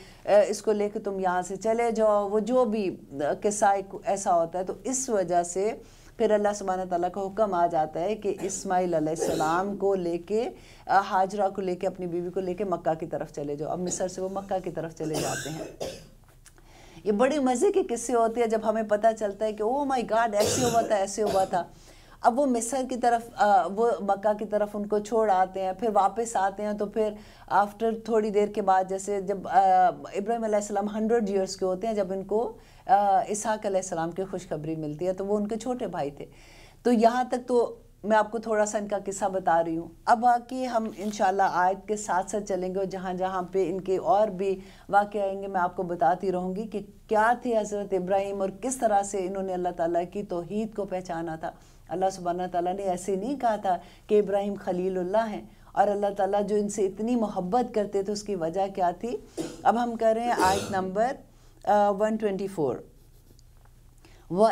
اس کو لے کے تم یہاں سے چلے جاؤ وہ جو بھی قصہ ایسا ہوتا ہے تو اس وجہ سے پھر اللہ سبحانہ تعالیٰ کا حکم آ جاتا ہے کہ اسماعیل علیہ السلام کو لے کے حاجرہ کو لے کے اپنی بیوی کو لے کے مکہ کی طرف چلے جاؤ اب مصر سے وہ مکہ کی طرف چلے جاتے ہیں یہ بڑے مزے کے قصے ہوتے ہیں جب ہمیں پتہ چلتا ہے کہ او مائی گاڈ ایسے ہوا تھا ایسے ہوا تھا اب وہ مصر کی طرف وہ مکہ کی طرف ان کو چھوڑ آتے ہیں پھر واپس آتے ہیں تو پھر آفٹر تھوڑی دیر کے بعد جیسے جب ابراہیم علیہ السلام ہنڈریڈ ایئرس کے ہوتے ہیں جب ان کو اسحاق علیہ السلام کی خوشخبری ملتی ہے تو وہ ان کے چھوٹے بھائی تھے تو یہاں تک تو میں آپ کو تھوڑا سا ان کا قصہ بتا رہی ہوں اب واقعی ہم انشاءاللہ آیت کے ساتھ ساتھ چلیں گے اور جہاں جہاں پہ ان کے اور بھی واقع آئیں گے میں آپ کو بتاتی رہوں گی کہ کیا تھے حضرت ابراہیم اور کس طرح سے انہوں نے اللہ تعالیٰ کی توحید کو پہچانا تھا اللہ سبحانہ تعالیٰ نے ایسے نہیں کہا تھا کہ ابراہیم خلیل اللہ ہیں اور اللہ تعالیٰ جو ان سے اتنی محبت کرتے تھے اس کی وجہ کیا تھی اب ہم کر رہے ہیں آیت نمبر ون ٹوینٹی فور و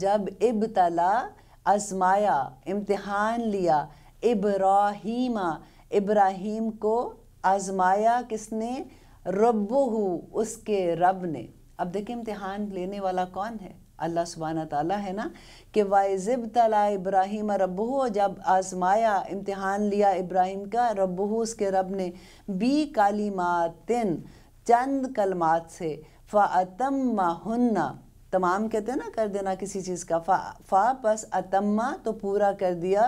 جب اب کو آزمایا امتحان لیا اب اس ابراہیم کو آزمایا اب دیکھیں امتحان لینے والا کون ہے اللہ سبحانہ تعالیٰ ہے نا کہ و ازب تلا ابراہیم رب ہو جب آزمایا امتحان لیا ابراہیم کا رب اس کے رب نے بی کالیماتن چند کلمات سے فَأَتَمَّ آتما تمام کہتے ہیں نا کر دینا کسی چیز کا فا پس اتما تو پورا کر دیا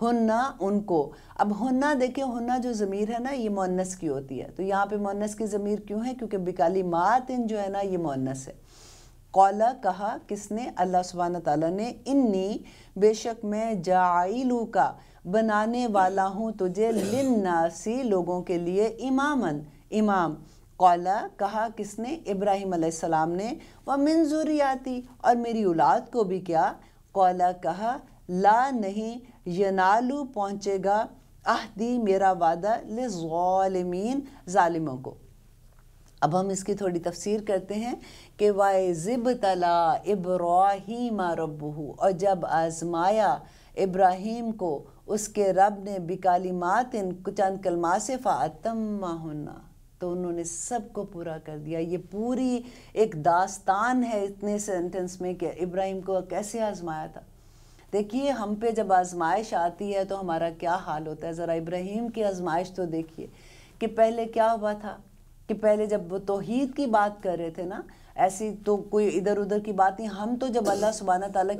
ہننا ان کو اب ہننا دیکھیں ہننا جو ضمیر ہے نا یہ مونس کی ہوتی ہے تو یہاں پہ مونس کی ضمیر کیوں ہے کیونکہ بکالی ماتن جو ہے نا یہ مونس ہے قولا کہا کس نے اللہ سبحانہ تعالیٰ نے انی بے شک میں جعائلو کا بنانے والا ہوں تجھے لنناسی لوگوں کے لیے امامن امام قولا کہا کس نے ابراہیم علیہ السلام نے وہ منظوری اور میری اولاد کو بھی کیا قولا کہا لا نہیں ینالو پہنچے گا اہدی میرا وعدہ لِظ ظالموں کو اب ہم اس کی تھوڑی تفسیر کرتے ہیں کہ وائے لَا عِبْرَاهِيمَ رَبُّهُ اور جب آزمایا ابراہیم کو اس کے رب نے بکالی ماتن چاند کلما سے ف ہونا تو انہوں نے سب کو پورا کر دیا یہ پوری ایک داستان ہے اتنے سینٹنس میں کہ ابراہیم کو کیسے آزمایا تھا دیکھیے ہم پہ جب آزمائش آتی ہے تو ہمارا کیا حال ہوتا ہے ذرا ابراہیم کی آزمائش تو دیکھیے کہ پہلے کیا ہوا تھا کہ پہلے جب وہ توحید کی بات کر رہے تھے نا ایسی تو کوئی ادھر ادھر کی بات نہیں ہم تو جب اللہ سبحانہ تعالیٰ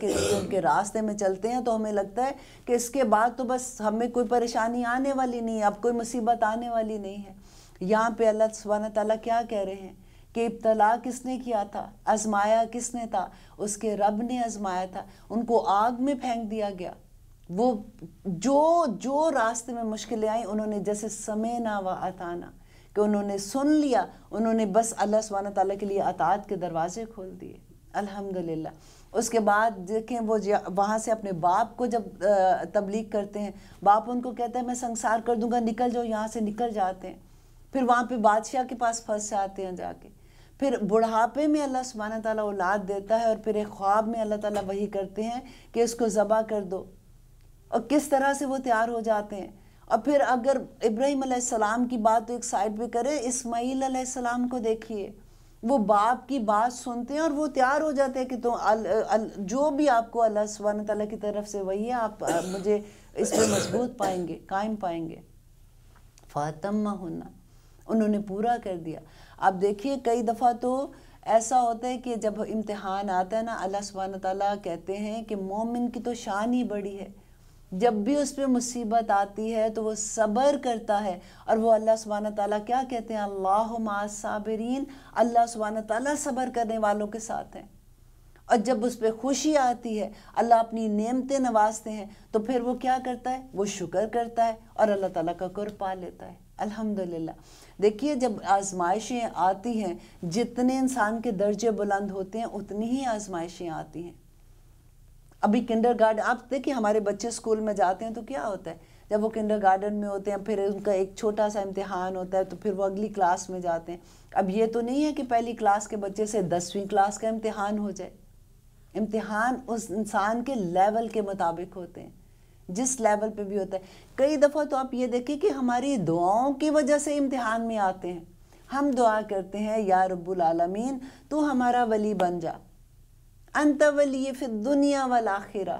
کے راستے میں چلتے ہیں تو ہمیں لگتا ہے کہ اس کے بعد تو بس ہمیں کوئی پریشانی آنے والی نہیں ہے اب کوئی مصیبت آنے والی نہیں ہے یہاں پہ اللہ سبحانہ تعالیٰ کیا کہہ رہے ہیں کہ ابتلا کس نے کیا تھا آزمایا کس نے تھا اس کے رب نے آزمایا تھا ان کو آگ میں پھینک دیا گیا وہ جو جو راستے میں مشکلیں آئیں انہوں نے جیسے سمینا و اتانا کہ انہوں نے سن لیا انہوں نے بس اللہ سبحانہ تعالیٰ کے لیے اطاعت کے دروازے کھول دیے الحمدللہ اس کے بعد دیکھیں وہ وہاں سے اپنے باپ کو جب تبلیغ کرتے ہیں باپ ان کو کہتا ہے میں سنسار کر دوں گا نکل جو یہاں سے نکل جاتے ہیں پھر وہاں پہ بادشاہ کے پاس پھنس جاتے ہیں جا کے پھر بڑھاپے میں اللہ سبحانہ تعالیٰ اولاد دیتا ہے اور پھر ایک خواب میں اللہ تعالیٰ وہی کرتے ہیں کہ اس کو ذبح کر دو اور کس طرح سے وہ تیار ہو جاتے ہیں اور پھر اگر ابراہیم علیہ السلام کی بات تو ایک سائڈ پہ کرے اسماعیل علیہ السلام کو دیکھیے وہ باپ کی بات سنتے ہیں اور وہ تیار ہو جاتے ہیں کہ تو جو بھی آپ کو اللہ سبحانہ تعالیٰ کی طرف سے وہی ہے آپ مجھے اس پہ مضبوط پائیں گے قائم پائیں گے فاطمہ ہونا انہوں نے پورا کر دیا آپ دیکھیے کئی دفعہ تو ایسا ہوتا ہے کہ جب امتحان آتا ہے نا اللہ سبحانہ تعالیٰ کہتے ہیں کہ مومن کی تو شان ہی بڑی ہے جب بھی اس پہ مصیبت آتی ہے تو وہ صبر کرتا ہے اور وہ اللہ سبحانہ تعالیٰ کیا کہتے ہیں اللہ صابرین اللہ سبحانہ تعالیٰ صبر کرنے والوں کے ساتھ ہیں اور جب اس پہ خوشی آتی ہے اللہ اپنی نعمتیں نوازتے ہیں تو پھر وہ کیا کرتا ہے وہ شکر کرتا ہے اور اللہ تعالیٰ کا قرب پا لیتا ہے الحمدللہ دیکھیے جب آزمائشیں آتی ہیں جتنے انسان کے درجے بلند ہوتے ہیں اتنی ہی آزمائشیں آتی ہیں ابھی کنڈر گارڈن آپ دیکھیں ہمارے بچے اسکول میں جاتے ہیں تو کیا ہوتا ہے جب وہ کنڈر گارڈن میں ہوتے ہیں پھر ان کا ایک چھوٹا سا امتحان ہوتا ہے تو پھر وہ اگلی کلاس میں جاتے ہیں اب یہ تو نہیں ہے کہ پہلی کلاس کے بچے سے دسویں کلاس کا امتحان ہو جائے امتحان اس انسان کے لیول کے مطابق ہوتے ہیں جس لیول پہ بھی ہوتا ہے کئی دفعہ تو آپ یہ دیکھیں کہ ہماری دعاؤں کی وجہ سے امتحان میں آتے ہیں ہم دعا کرتے ہیں یا رب العالمین تو ہمارا ولی بن جا ولی فی دنیا والآخرہ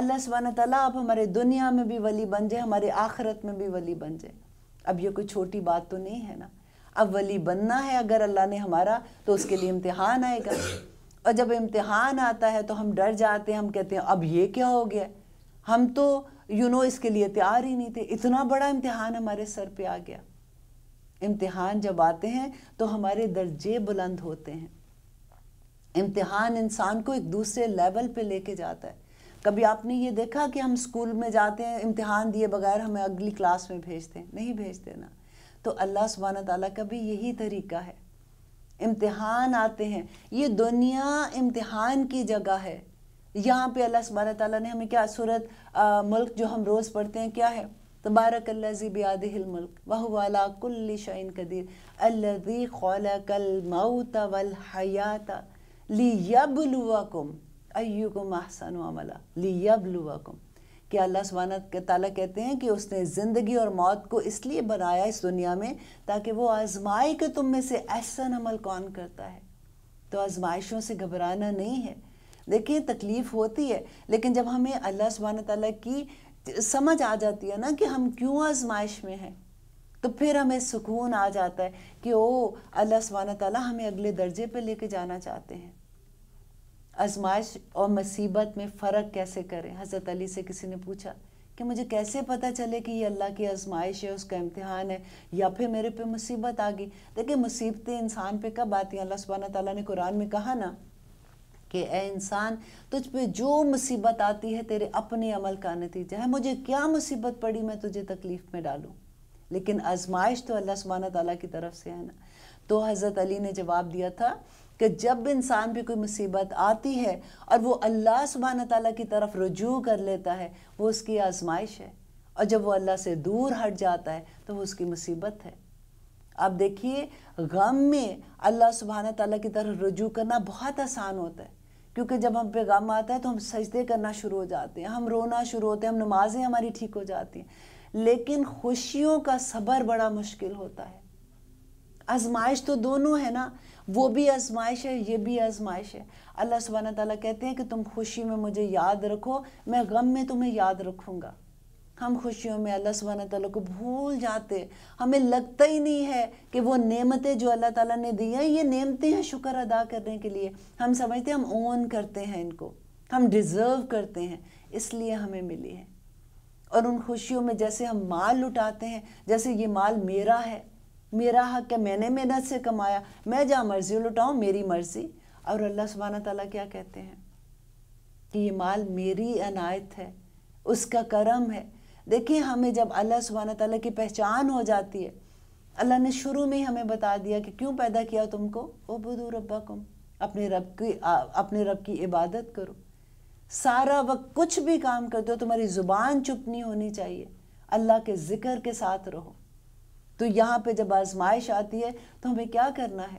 اللہ سبحانہ تعالیٰ آپ ہمارے دنیا میں بھی ولی بن جائے ہمارے آخرت میں بھی ولی بن جائے اب یہ کوئی چھوٹی بات تو نہیں ہے نا اب ولی بننا ہے اگر اللہ نے ہمارا تو اس کے لیے امتحان آئے گا اور جب امتحان آتا ہے تو ہم ڈر جاتے ہیں ہم کہتے ہیں اب یہ کیا ہو گیا ہے ہم تو یو know, اس کے لیے تیار ہی نہیں تھے اتنا بڑا امتحان ہمارے سر پہ آ گیا امتحان جب آتے ہیں تو ہمارے درجے بلند ہوتے ہیں امتحان انسان کو ایک دوسرے لیول پہ لے کے جاتا ہے کبھی آپ نے یہ دیکھا کہ ہم اسکول میں جاتے ہیں امتحان دیے بغیر ہمیں اگلی کلاس میں بھیجتے ہیں نہیں بھیجتے نا تو اللہ سبحانہ تعالیٰ کا بھی یہی طریقہ ہے امتحان آتے ہیں یہ دنیا امتحان کی جگہ ہے یہاں پہ اللہ سبحانہ تعالیٰ نے ہمیں کیا صورت ملک جو ہم روز پڑھتے ہیں کیا ہے تبارک اللہ زی بیادہ الملک وہو علا کل شائن قدیر اللہ خلا کل مئو تا ول حیات لیبلواََََََََََقم و عملہ لیبلوکم کہ اللہ سبحانہ تعالیٰ کہتے ہیں کہ اس نے زندگی اور موت کو اس لیے بنایا اس دنیا میں تاکہ وہ آزمائے کہ تم میں سے احسن عمل کون کرتا ہے تو آزمائشوں سے گھبرانا نہیں ہے دیکھیں تکلیف ہوتی ہے لیکن جب ہمیں اللہ سبحانہ تعالیٰ کی سمجھ آ جاتی ہے نا کہ ہم کیوں آزمائش میں ہیں تو پھر ہمیں سکون آ جاتا ہے کہ او اللہ سبحانہ تعالیٰ ہمیں اگلے درجے پہ لے کے جانا چاہتے ہیں آزمائش اور مصیبت میں فرق کیسے کریں حضرت علی سے کسی نے پوچھا کہ مجھے کیسے پتہ چلے کہ یہ اللہ کی آزمائش ہے اس کا امتحان ہے یا پھر میرے پہ مصیبت آ گئی دیکھیں مصیبتیں انسان پہ کب آتی ہیں اللہ سبحانہ تعالیٰ نے قرآن میں کہا نا کہ اے انسان تجھ پہ جو مصیبت آتی ہے تیرے اپنے عمل کا نتیجہ ہے مجھے کیا مصیبت پڑی میں تجھے تکلیف میں ڈالوں لیکن آزمائش تو اللہ سبحانہ تعالیٰ کی طرف سے ہے نا تو حضرت علی نے جواب دیا تھا کہ جب انسان پہ کوئی مصیبت آتی ہے اور وہ اللہ سبحانہ تعالیٰ کی طرف رجوع کر لیتا ہے وہ اس کی آزمائش ہے اور جب وہ اللہ سے دور ہٹ جاتا ہے تو وہ اس کی مصیبت ہے آپ دیکھیے غم میں اللہ سبحانہ تعالیٰ کی طرف رجوع کرنا بہت آسان ہوتا ہے کیونکہ جب ہم پہ غم آتا ہے تو ہم سجدے کرنا شروع ہو جاتے ہیں ہم رونا شروع ہوتے ہیں ہم نمازیں ہماری ٹھیک ہو جاتی ہیں لیکن خوشیوں کا صبر بڑا مشکل ہوتا ہے آزمائش تو دونوں ہے نا وہ بھی آزمائش ہے یہ بھی آزمائش ہے اللہ سبحانہ تعالیٰ کہتے ہیں کہ تم خوشی میں مجھے یاد رکھو میں غم میں تمہیں یاد رکھوں گا ہم خوشیوں میں اللہ سبحانہ تعالیٰ کو بھول جاتے ہمیں لگتا ہی نہیں ہے کہ وہ نعمتیں جو اللہ تعالیٰ نے دی ہیں یہ نعمتیں ہیں شکر ادا کرنے کے لیے ہم سمجھتے ہیں ہم اون کرتے ہیں ان کو ہم ڈیزرو کرتے ہیں اس لیے ہمیں ملی ہے اور ان خوشیوں میں جیسے ہم مال لٹاتے ہیں جیسے یہ مال میرا ہے میرا حق ہے میں نے محنت سے کمایا میں جا مرضی لٹاؤں میری مرضی اور اللہ سبحانہ تعالیٰ کیا کہتے ہیں کہ یہ مال میری عنایت ہے اس کا کرم ہے دیکھیں ہمیں جب اللہ سبحانہ تعالیٰ کی پہچان ہو جاتی ہے اللہ نے شروع میں ہی ہمیں بتا دیا کہ کیوں پیدا کیا تم کو او ربکم ربا کم اپنے رب کی اپنے رب کی عبادت کرو سارا وقت کچھ بھی کام کرتے ہو تمہاری زبان چپنی ہونی چاہیے اللہ کے ذکر کے ساتھ رہو تو یہاں پہ جب آزمائش آتی ہے تو ہمیں کیا کرنا ہے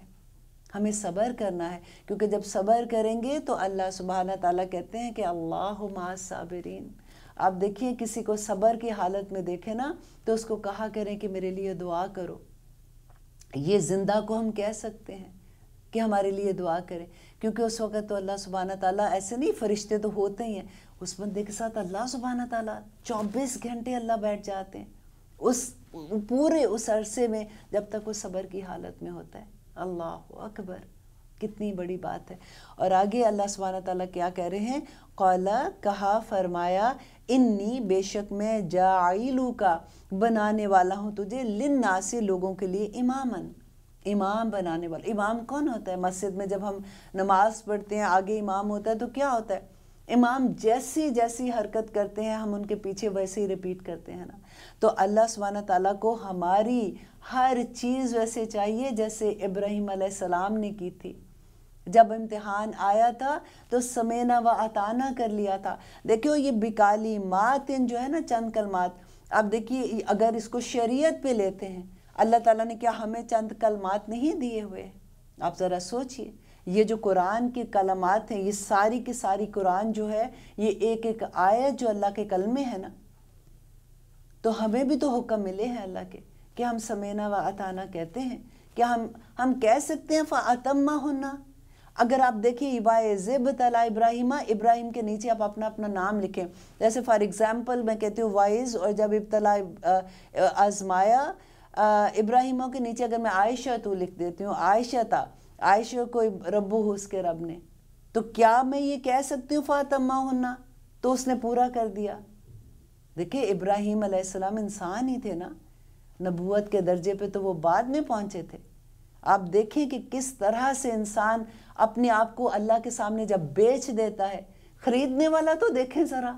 ہمیں صبر کرنا ہے کیونکہ جب صبر کریں گے تو اللہ سبحانہ تعالیٰ کہتے ہیں کہ اللہ صابرین آپ دیکھیے کسی کو صبر کی حالت میں دیکھیں نا تو اس کو کہا کریں کہ میرے لیے دعا کرو یہ زندہ کو ہم کہہ سکتے ہیں کہ ہمارے لیے دعا کرے کیونکہ اس وقت تو اللہ سبحانہ تعالیٰ ایسے نہیں فرشتے تو ہوتے ہی ہیں اس بندے کے ساتھ اللہ سبحانہ تعالیٰ چوبیس گھنٹے اللہ بیٹھ جاتے ہیں اس پورے اس عرصے میں جب تک وہ صبر کی حالت میں ہوتا ہے اللہ اکبر کتنی بڑی بات ہے اور آگے اللہ سبحانہ تعالیٰ کیا کہہ رہے ہیں قولا کہا فرمایا انی بے شک میں جاعیلو کا بنانے والا ہوں تجھے لن آسی لوگوں کے لیے امامن امام بنانے والا امام کون ہوتا ہے مسجد میں جب ہم نماز پڑھتے ہیں آگے امام ہوتا ہے تو کیا ہوتا ہے امام جیسی جیسی حرکت کرتے ہیں ہم ان کے پیچھے ویسے ہی ریپیٹ کرتے ہیں نا تو اللہ سبحانہ تعالیٰ کو ہماری ہر چیز ویسے چاہیے جیسے ابراہیم علیہ السلام نے کی تھی جب امتحان آیا تھا تو سمینا و اتانا کر لیا تھا دیکھو یہ بکالی ان جو ہے نا چند کلمات اب دیکھیے اگر اس کو شریعت پہ لیتے ہیں اللہ تعالیٰ نے کیا ہمیں چند کلمات نہیں دیے ہوئے آپ ذرا سوچئے یہ جو قرآن کے کلمات ہیں یہ ساری کی ساری قرآن جو ہے یہ ایک ایک آیت جو اللہ کے کلمے ہیں نا تو ہمیں بھی تو حکم ملے ہیں اللہ کے کہ ہم سمینا و اتانا کہتے ہیں کیا ہم ہم کہہ سکتے ہیں فاطمہ ہونا اگر آپ دیکھیں ایوائے ابا ضبط ابراہیمہ ابراہیم کے نیچے آپ اپنا اپنا نام لکھیں جیسے فار ایگزامپل میں کہتی ہوں وائز اور جب ابتلا آزمایا ابراہیمہ کے نیچے اگر میں عائشہ تو لکھ دیتی ہوں عائشہ تھا عائشہ کو ربو ہو اس کے رب نے تو کیا میں یہ کہہ سکتی ہوں فاطمہ ہونا تو اس نے پورا کر دیا دیکھیں ابراہیم علیہ السلام انسان ہی تھے نا نبوت کے درجے پہ تو وہ بعد میں پہنچے تھے آپ دیکھیں کہ کس طرح سے انسان اپنے آپ کو اللہ کے سامنے جب بیچ دیتا ہے خریدنے والا تو دیکھیں ذرا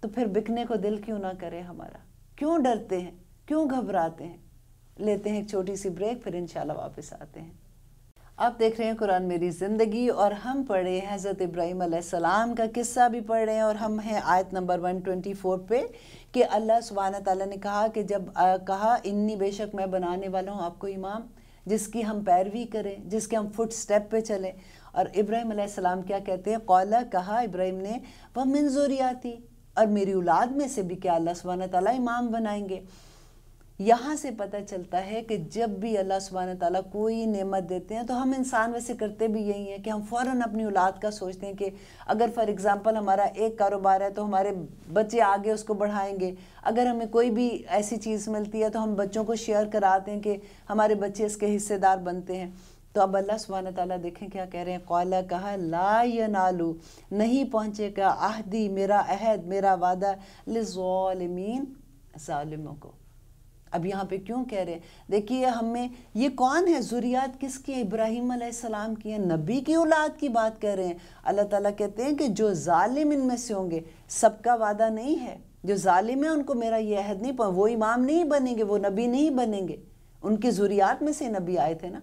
تو پھر بکنے کو دل کیوں نہ کرے ہمارا کیوں ڈرتے ہیں کیوں گھبراتے ہیں لیتے ہیں ایک چھوٹی سی بریک پھر انشاءاللہ واپس آتے ہیں آپ دیکھ رہے ہیں قرآن میری زندگی اور ہم پڑھ رہے ہیں حضرت ابراہیم علیہ السلام کا قصہ بھی پڑھ رہے ہیں اور ہم ہیں آیت نمبر 124 پہ کہ اللہ سبحانہ تعالیٰ نے کہا کہ جب کہا انی بے شک میں بنانے والا ہوں آپ کو امام جس کی ہم پیروی کریں جس کے ہم فٹ سٹیپ پہ چلیں اور ابراہیم علیہ السلام کیا کہتے ہیں قولا کہا ابراہیم نے وہ منظوری آتی اور میری اولاد میں سے بھی کیا اللہ سبحانہ تعالیٰ امام بنائیں گے یہاں سے پتہ چلتا ہے کہ جب بھی اللہ سبحانہ تعالیٰ کوئی نعمت دیتے ہیں تو ہم انسان ویسے کرتے بھی یہی ہیں کہ ہم فوراً اپنی اولاد کا سوچتے ہیں کہ اگر فار ایگزامپل ہمارا ایک کاروبار ہے تو ہمارے بچے آگے اس کو بڑھائیں گے اگر ہمیں کوئی بھی ایسی چیز ملتی ہے تو ہم بچوں کو شیئر کراتے ہیں کہ ہمارے بچے اس کے حصے دار بنتے ہیں تو اب اللہ سبحانہ تعالیٰ دیکھیں کیا کہہ رہے ہیں قولا کہا لا ینالو نہیں پہنچے کا عہدی میرا عہد میرا وعدہ لظالمین ظالموں کو اب یہاں پہ کیوں کہہ رہے ہیں دیکھیے ہمیں یہ کون ہے ذریات کس کی ابراہیم علیہ السلام کی ہے نبی کی اولاد کی بات کر رہے ہیں اللہ تعالیٰ کہتے ہیں کہ جو ظالم ان میں سے ہوں گے سب کا وعدہ نہیں ہے جو ظالم ہیں ان کو میرا یہ عہد نہیں پہنچ وہ امام نہیں بنیں گے وہ نبی نہیں بنیں گے ان کی ذریات میں سے نبی آئے تھے نا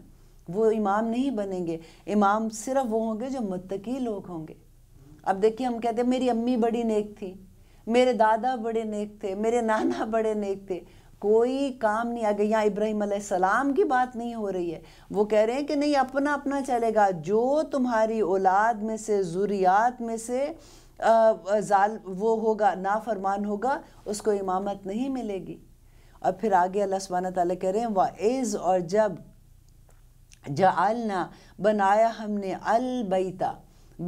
وہ امام نہیں بنیں گے امام صرف وہ ہوں گے جو متقی لوگ ہوں گے اب دیکھیے ہم کہتے ہیں میری امی بڑی نیک تھی میرے دادا بڑے نیک تھے میرے نانا بڑے نیک تھے کوئی کام نہیں آگے یہاں ابراہیم علیہ السلام کی بات نہیں ہو رہی ہے وہ کہہ رہے ہیں کہ نہیں اپنا اپنا چلے گا جو تمہاری اولاد میں سے ضروریات میں سے وہ ہوگا نافرمان ہوگا اس کو امامت نہیں ملے گی اور پھر آگے اللہ سبحانہ تعالیٰ کہہ رہے ہیں وَعِذْ اور جب جَعَلْنَا بنایا ہم نے البیتا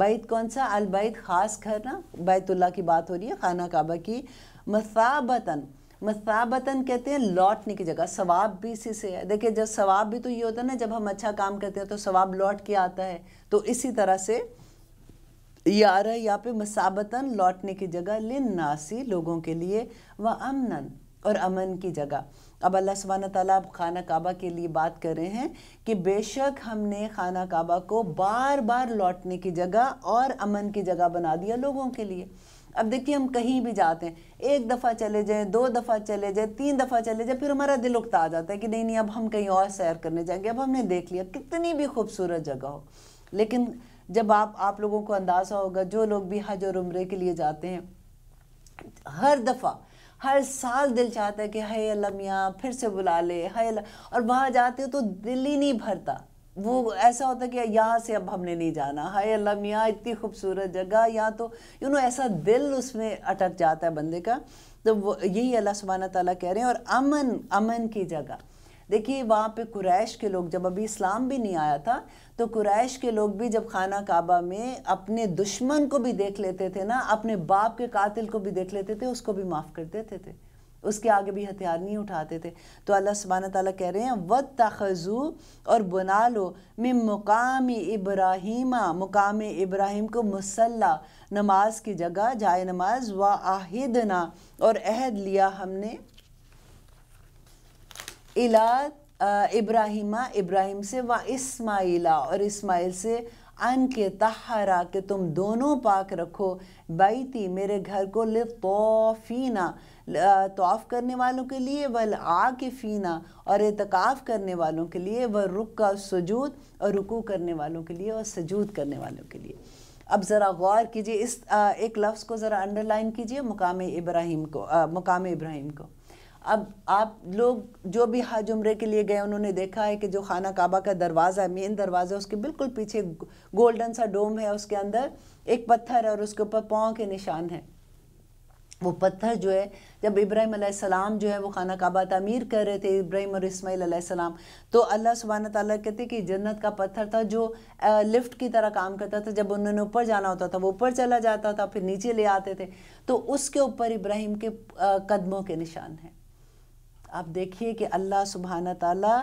بیت کون سا البید خاص کرنا نا بیت اللہ کی بات ہو رہی ہے خانہ کعبہ کی مثابتاً مثابتاً کہتے ہیں لوٹنے کی جگہ ثواب بھی اسی سے ہے دیکھیں جب ثواب بھی تو یہ ہوتا ہے نا جب ہم اچھا کام کرتے ہیں تو ثواب لوٹ کے آتا ہے تو اسی طرح سے یہ ہے یہاں پہ مثابتاً لوٹنے کی جگہ لناسی لوگوں کے لیے و امنن اور امن کی جگہ اب اللہ سبحانہ تعالیٰ اب خانہ کعبہ کے لیے بات کر رہے ہیں کہ بے شک ہم نے خانہ کعبہ کو بار بار لوٹنے کی جگہ اور امن کی جگہ بنا دیا لوگوں کے لیے اب دیکھیے ہم کہیں بھی جاتے ہیں ایک دفعہ چلے جائیں دو دفعہ چلے جائیں تین دفعہ چلے جائیں پھر ہمارا دل اکتا جاتا ہے کہ نہیں نہیں اب ہم کہیں اور سیر کرنے جائیں گے اب ہم نے دیکھ لیا کتنی بھی خوبصورت جگہ ہو لیکن جب آپ آپ لوگوں کو اندازہ ہوگا جو لوگ بھی حج اور عمرے کے لیے جاتے ہیں ہر دفعہ ہر سال دل چاہتا ہے کہ ہائے اللہ میاں پھر سے بلا لے ہائے اور وہاں جاتے ہو تو دل ہی نہیں بھرتا وہ ایسا ہوتا ہے کہ یہاں سے اب ہم نے نہیں جانا ہائے اللہ میاں اتنی خوبصورت جگہ یا تو یو نو ایسا دل اس میں اٹک جاتا ہے بندے کا تو یہی اللہ سبحانہ تعالیٰ کہہ رہے ہیں اور امن امن کی جگہ دیکھیے وہاں پہ قریش کے لوگ جب ابھی اسلام بھی نہیں آیا تھا تو قریش کے لوگ بھی جب خانہ کعبہ میں اپنے دشمن کو بھی دیکھ لیتے تھے نا اپنے باپ کے قاتل کو بھی دیکھ لیتے تھے اس کو بھی معاف کر دیتے تھے اس کے آگے بھی ہتھیار نہیں اٹھاتے تھے تو اللہ سبحانہ تعالیٰ کہہ رہے ہیں وَتَّخَذُو اور بنا لو میں مقامی ابراہیمہ مقامی ابراہیم کو مسلح نماز کی جگہ جائے نماز وَآہِدْنَا اور عہد لیا ہم نے الا ابراہیمہ ابراہیم سے و اور اسماعیل سے ان کے تحرہ کہ تم دونوں پاک رکھو بائیتی میرے گھر کو لفین تواف کرنے والوں کے لیے وہ کے فینا اور اعتکاف کرنے والوں کے لیے وہ رک کا سجود اور رکو کرنے والوں کے لیے اور سجود کرنے والوں کے لیے اب ذرا غور کیجئے اس ایک لفظ کو ذرا انڈر لائن کیجئے مقام ابراہیم کو مقام ابراہیم کو اب آپ لوگ جو بھی حج عمرے کے لیے گئے انہوں نے دیکھا ہے کہ جو خانہ کعبہ کا دروازہ ہے مین دروازہ ہے اس کے بالکل پیچھے گولڈن سا ڈوم ہے اس کے اندر ایک پتھر ہے اور اس کے اوپر پاؤں کے نشان ہیں وہ پتھر جو ہے جب ابراہیم علیہ السلام جو ہے وہ خانہ کعبہ تعمیر کر رہے تھے ابراہیم اور اسماعیل علیہ السلام تو اللہ سبحانہ تعالیٰ کہتے ہیں کہ جنت کا پتھر تھا جو لفٹ کی طرح کام کرتا تھا جب انہوں نے اوپر جانا ہوتا تھا وہ اوپر چلا جاتا تھا پھر نیچے لے آتے تھے تو اس کے اوپر ابراہیم کے قدموں کے نشان ہیں آپ دیکھیے کہ اللہ سبحانہ تعالیٰ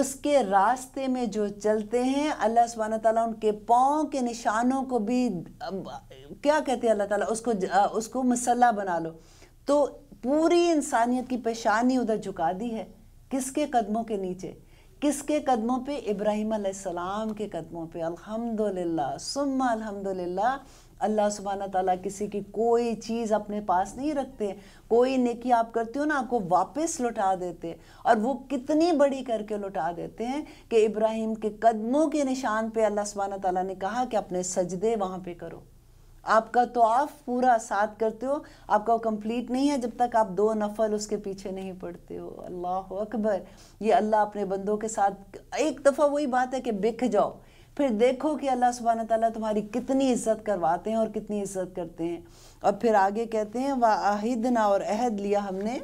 اس کے راستے میں جو چلتے ہیں اللہ سبحانہ تعالیٰ ان کے پاؤں کے نشانوں کو بھی کیا کہتے ہیں اللہ تعالیٰ اس کو اس کو مسلح بنا لو تو پوری انسانیت کی پیشانی ادھر جھکا دی ہے کس کے قدموں کے نیچے کس کے قدموں پہ ابراہیم علیہ السلام کے قدموں پہ الحمدللہ للہ ثم الحمد للہ اللہ سبحانہ تعالیٰ کسی کی کوئی چیز اپنے پاس نہیں رکھتے کوئی نیکی آپ کرتے ہو نا آپ کو واپس لٹا دیتے اور وہ کتنی بڑی کر کے لٹا دیتے ہیں کہ ابراہیم کے قدموں کے نشان پہ اللہ سبحانہ تعالیٰ نے کہا کہ اپنے سجدے وہاں پہ کرو آپ کا تو آپ پورا ساتھ کرتے ہو آپ کا وہ کمپلیٹ نہیں ہے جب تک آپ دو نفل اس کے پیچھے نہیں پڑتے ہو اللہ اکبر یہ اللہ اپنے بندوں کے ساتھ ایک دفعہ وہی بات ہے کہ بکھ جاؤ پھر دیکھو کہ اللہ سبحانہ تعالیٰ تمہاری کتنی عزت کرواتے ہیں اور کتنی عزت کرتے ہیں اور پھر آگے کہتے ہیں وَآہِدْنَا اور عہد لیا ہم نے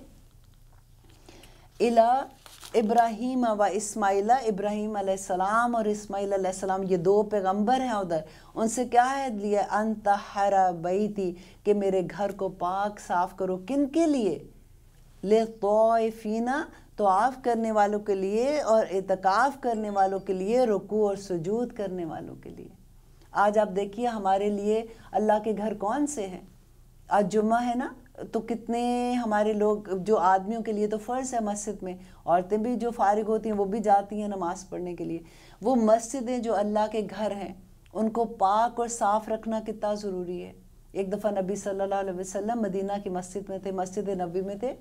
ابراہیم و اسماعیلہ ابراہیم علیہ السلام اور اسماعیل علیہ السلام یہ دو پیغمبر ہیں ادھر ان سے کیا عہد لیا انتہر کہ میرے گھر کو پاک صاف کرو کن کے لیے تو آف کرنے والوں کے لیے اور اعتکاف کرنے والوں کے لیے رکوع اور سجود کرنے والوں کے لیے آج آپ دیکھیے ہمارے لیے اللہ کے گھر کون سے ہیں آج جمعہ ہے نا تو کتنے ہمارے لوگ جو آدمیوں کے لیے تو فرض ہے مسجد میں عورتیں بھی جو فارغ ہوتی ہیں وہ بھی جاتی ہیں نماز پڑھنے کے لیے وہ مسجدیں جو اللہ کے گھر ہیں ان کو پاک اور صاف رکھنا کتنا ضروری ہے ایک دفعہ نبی صلی اللہ علیہ وسلم مدینہ کی مسجد میں تھے مسجد نبی میں تھے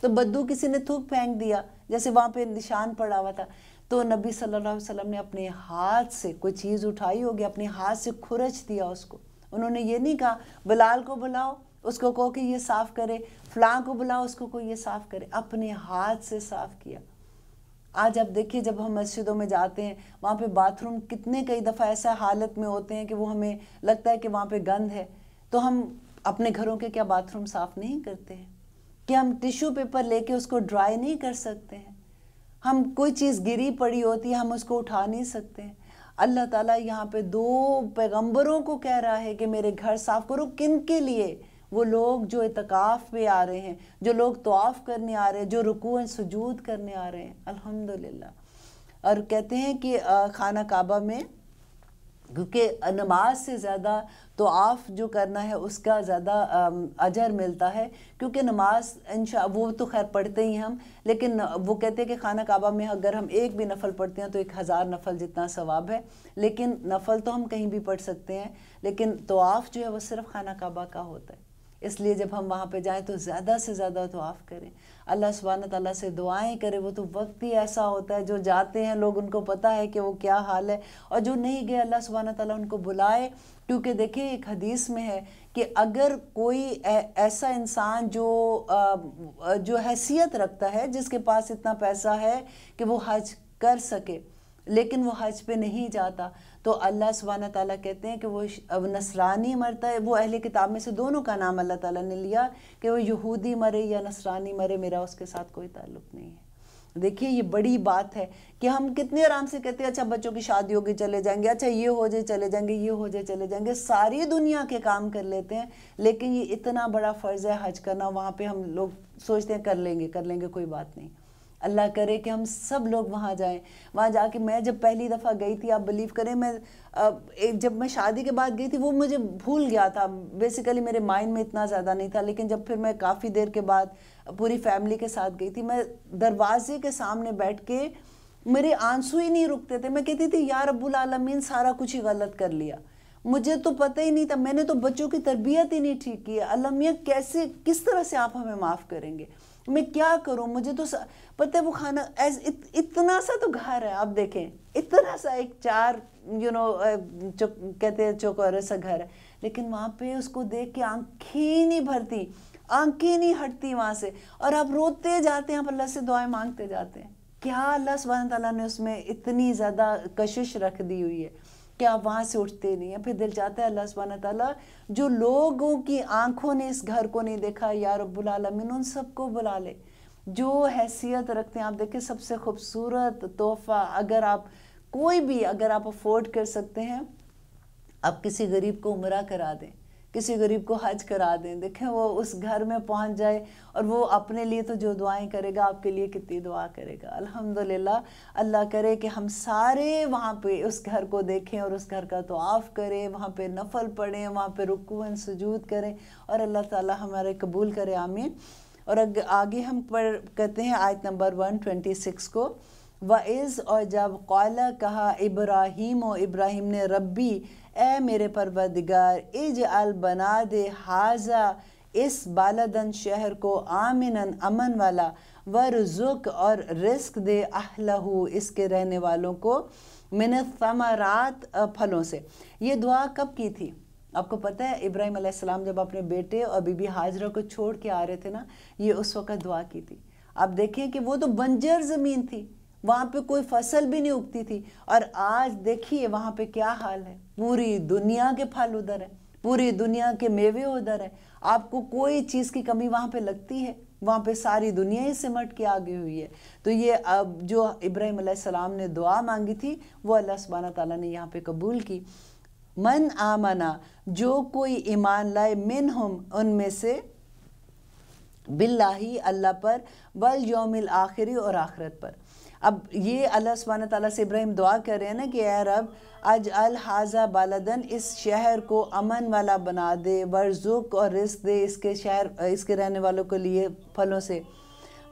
تو بدو کسی نے تھوک پھینک دیا جیسے وہاں پہ نشان پڑا ہوا تھا تو نبی صلی اللہ علیہ وسلم نے اپنے ہاتھ سے کوئی چیز اٹھائی ہوگی اپنے ہاتھ سے کھرچ دیا اس کو انہوں نے یہ نہیں کہا بلال کو بلاؤ اس کو کہو کہ یہ صاف کرے فلاں کو بلاؤ اس کو کہو یہ صاف کرے اپنے ہاتھ سے صاف کیا آج آپ دیکھیے جب ہم مسجدوں میں جاتے ہیں وہاں پہ باتھ روم کتنے کئی دفعہ ایسا حالت میں ہوتے ہیں کہ وہ ہمیں لگتا ہے کہ وہاں پہ گند ہے تو ہم اپنے گھروں کے کیا باتھ روم صاف نہیں کرتے ہیں کہ ہم ٹیشو پیپر لے کے اس کو ڈرائی نہیں کر سکتے ہیں ہم کوئی چیز گری پڑی ہوتی ہے ہم اس کو اٹھا نہیں سکتے ہیں اللہ تعالیٰ یہاں پہ دو پیغمبروں کو کہہ رہا ہے کہ میرے گھر صاف کرو کن کے لیے وہ لوگ جو اعتکاف پہ آ رہے ہیں جو لوگ طواف کرنے آ رہے ہیں جو رکوع سجود کرنے آ رہے ہیں الحمدللہ اور کہتے ہیں کہ خانہ کعبہ میں کیونکہ نماز سے زیادہ تو آف جو کرنا ہے اس کا زیادہ اجر ملتا ہے کیونکہ نماز انشاء وہ تو خیر پڑھتے ہی ہم لیکن وہ کہتے ہیں کہ خانہ کعبہ میں اگر ہم ایک بھی نفل پڑھتے ہیں تو ایک ہزار نفل جتنا ثواب ہے لیکن نفل تو ہم کہیں بھی پڑھ سکتے ہیں لیکن آف جو ہے وہ صرف خانہ کعبہ کا ہوتا ہے اس لیے جب ہم وہاں پہ جائیں تو زیادہ سے زیادہ آف کریں اللہ سبحانہ تعالیٰ سے دعائیں کرے وہ تو وقت ہی ایسا ہوتا ہے جو جاتے ہیں لوگ ان کو پتہ ہے کہ وہ کیا حال ہے اور جو نہیں گئے اللہ سبحانہ تعالیٰ ان کو بلائے کیونکہ دیکھیں ایک حدیث میں ہے کہ اگر کوئی ایسا انسان جو جو حیثیت رکھتا ہے جس کے پاس اتنا پیسہ ہے کہ وہ حج کر سکے لیکن وہ حج پہ نہیں جاتا تو اللہ سبحانہ تعالیٰ کہتے ہیں کہ وہ اب مرتا ہے وہ اہل کتاب میں سے دونوں کا نام اللہ تعالیٰ نے لیا کہ وہ یہودی مرے یا نصرانی مرے میرا اس کے ساتھ کوئی تعلق نہیں ہے دیکھیے یہ بڑی بات ہے کہ ہم کتنے آرام سے کہتے ہیں اچھا بچوں کی شادی ہوگی چلے جائیں گے اچھا یہ ہو جائے چلے جائیں گے یہ ہو جائے چلے جائیں گے ساری دنیا کے کام کر لیتے ہیں لیکن یہ اتنا بڑا فرض ہے حج کرنا وہاں پہ ہم لوگ سوچتے ہیں کر لیں گے کر لیں گے کوئی بات نہیں اللہ کرے کہ ہم سب لوگ وہاں جائیں وہاں جا کے میں جب پہلی دفعہ گئی تھی آپ بلیو کریں میں جب میں شادی کے بعد گئی تھی وہ مجھے بھول گیا تھا بیسیکلی میرے مائنڈ میں اتنا زیادہ نہیں تھا لیکن جب پھر میں کافی دیر کے بعد پوری فیملی کے ساتھ گئی تھی میں دروازے کے سامنے بیٹھ کے میرے آنسو ہی نہیں رکتے تھے میں کہتی تھی یا رب العالمین سارا کچھ ہی غلط کر لیا مجھے تو پتہ ہی نہیں تھا میں نے تو بچوں کی تربیت ہی نہیں ٹھیک کی میاں کیسے کس طرح سے آپ ہمیں معاف کریں گے میں کیا کروں مجھے تو پتہ وہ کھانا ایز اتنا سا تو گھر ہے آپ دیکھیں اتنا سا ایک چار یو نو کہتے ہیں چوکور سا گھر ہے لیکن وہاں پہ اس کو دیکھ کے آنکھیں نہیں بھرتی آنکھیں نہیں ہٹتی وہاں سے اور آپ روتے جاتے ہیں آپ اللہ سے دعائیں مانگتے جاتے ہیں کیا اللہ سبحانہ تعالیٰ نے اس میں اتنی زیادہ کشش رکھ دی ہوئی ہے کہ آپ وہاں سے اٹھتے نہیں ہیں پھر دل چاہتا ہے اللہ سبحانہ تعالیٰ جو لوگوں کی آنکھوں نے اس گھر کو نہیں دیکھا یا رب العالمین ان سب کو بلا لے جو حیثیت رکھتے ہیں آپ دیکھیں سب سے خوبصورت تحفہ اگر آپ کوئی بھی اگر آپ افورڈ کر سکتے ہیں آپ کسی غریب کو عمرہ کرا دیں کسی غریب کو حج کرا دیں دیکھیں وہ اس گھر میں پہنچ جائے اور وہ اپنے لیے تو جو دعائیں کرے گا آپ کے لیے کتنی دعا کرے گا الحمدللہ اللہ کرے کہ ہم سارے وہاں پہ اس گھر کو دیکھیں اور اس گھر کا توعاف کریں وہاں پہ نفل پڑھیں وہاں پہ رکون سجود کریں اور اللہ تعالی ہمارے قبول کرے آمین اور آگے ہم پر کہتے ہیں آیت نمبر ون ٹوینٹی سکس کو وَإِذْ اور جب قَالَ کہا ابراہیم و ابراہیم نے ربی اے میرے اجعل بنا دے حاضہ اس بالدن شہر کو امن والا ورزق اور رزق دے اس کے رہنے والوں کو من الثمرات پھلوں سے یہ دعا کب کی تھی آپ کو پتہ ہے ابراہیم علیہ السلام جب اپنے بیٹے اور بی بی حاجرہ کو چھوڑ کے آ رہے تھے نا یہ اس وقت دعا کی تھی آپ دیکھیں کہ وہ تو بنجر زمین تھی وہاں پہ کوئی فصل بھی نہیں اگتی تھی اور آج دیکھیے وہاں پہ کیا حال ہے پوری دنیا کے پھل ادھر ہے پوری دنیا کے میوے ادھر ہے آپ کو کوئی چیز کی کمی وہاں پہ لگتی ہے وہاں پہ ساری دنیا ہی سمٹ کے آگے ہوئی ہے تو یہ اب جو ابراہیم علیہ السلام نے دعا مانگی تھی وہ اللہ سبحانہ تعالیٰ نے یہاں پہ قبول کی من آمنا جو کوئی ایمان لائے من ان میں سے باللہ اللہ پر بل جو اور آخرت پر اب یہ اللہ سبحانہ تعالیٰ سے ابراہیم دعا کر رہے ہیں نا کہ اے رب اج الحاظہ بالدن اس شہر کو امن والا بنا دے ورزق اور رزق دے اس کے شہر اس کے رہنے والوں کو لیے پھلوں سے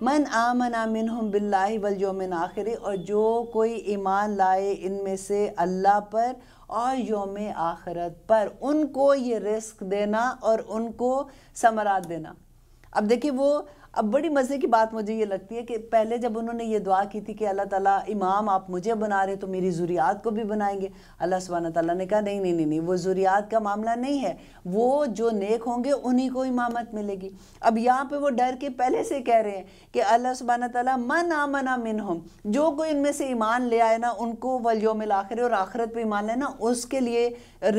من آمن منہم باللہ والیوم آخر آخرے اور جو کوئی ایمان لائے ان میں سے اللہ پر اور یوم آخرت پر ان کو یہ رزق دینا اور ان کو ثمرات دینا اب دیکھیں وہ اب بڑی مزے کی بات مجھے یہ لگتی ہے کہ پہلے جب انہوں نے یہ دعا کی تھی کہ اللہ تعالیٰ امام آپ مجھے بنا رہے تو میری ضروریات کو بھی بنائیں گے اللہ سبحانہ تعالیٰ نے کہا نہیں نہیں نہیں وہ ضروریات کا معاملہ نہیں ہے وہ جو نیک ہوں گے انہی کو امامت ملے گی اب یہاں پہ وہ ڈر کے پہلے سے کہہ رہے ہیں کہ اللہ سبحانہ تعالیٰ من آمنا منہم جو کوئی ان میں سے ایمان لے آئے نا ان کو والیوم الاخر اور آخرت پہ ایمان لے نا اس کے لیے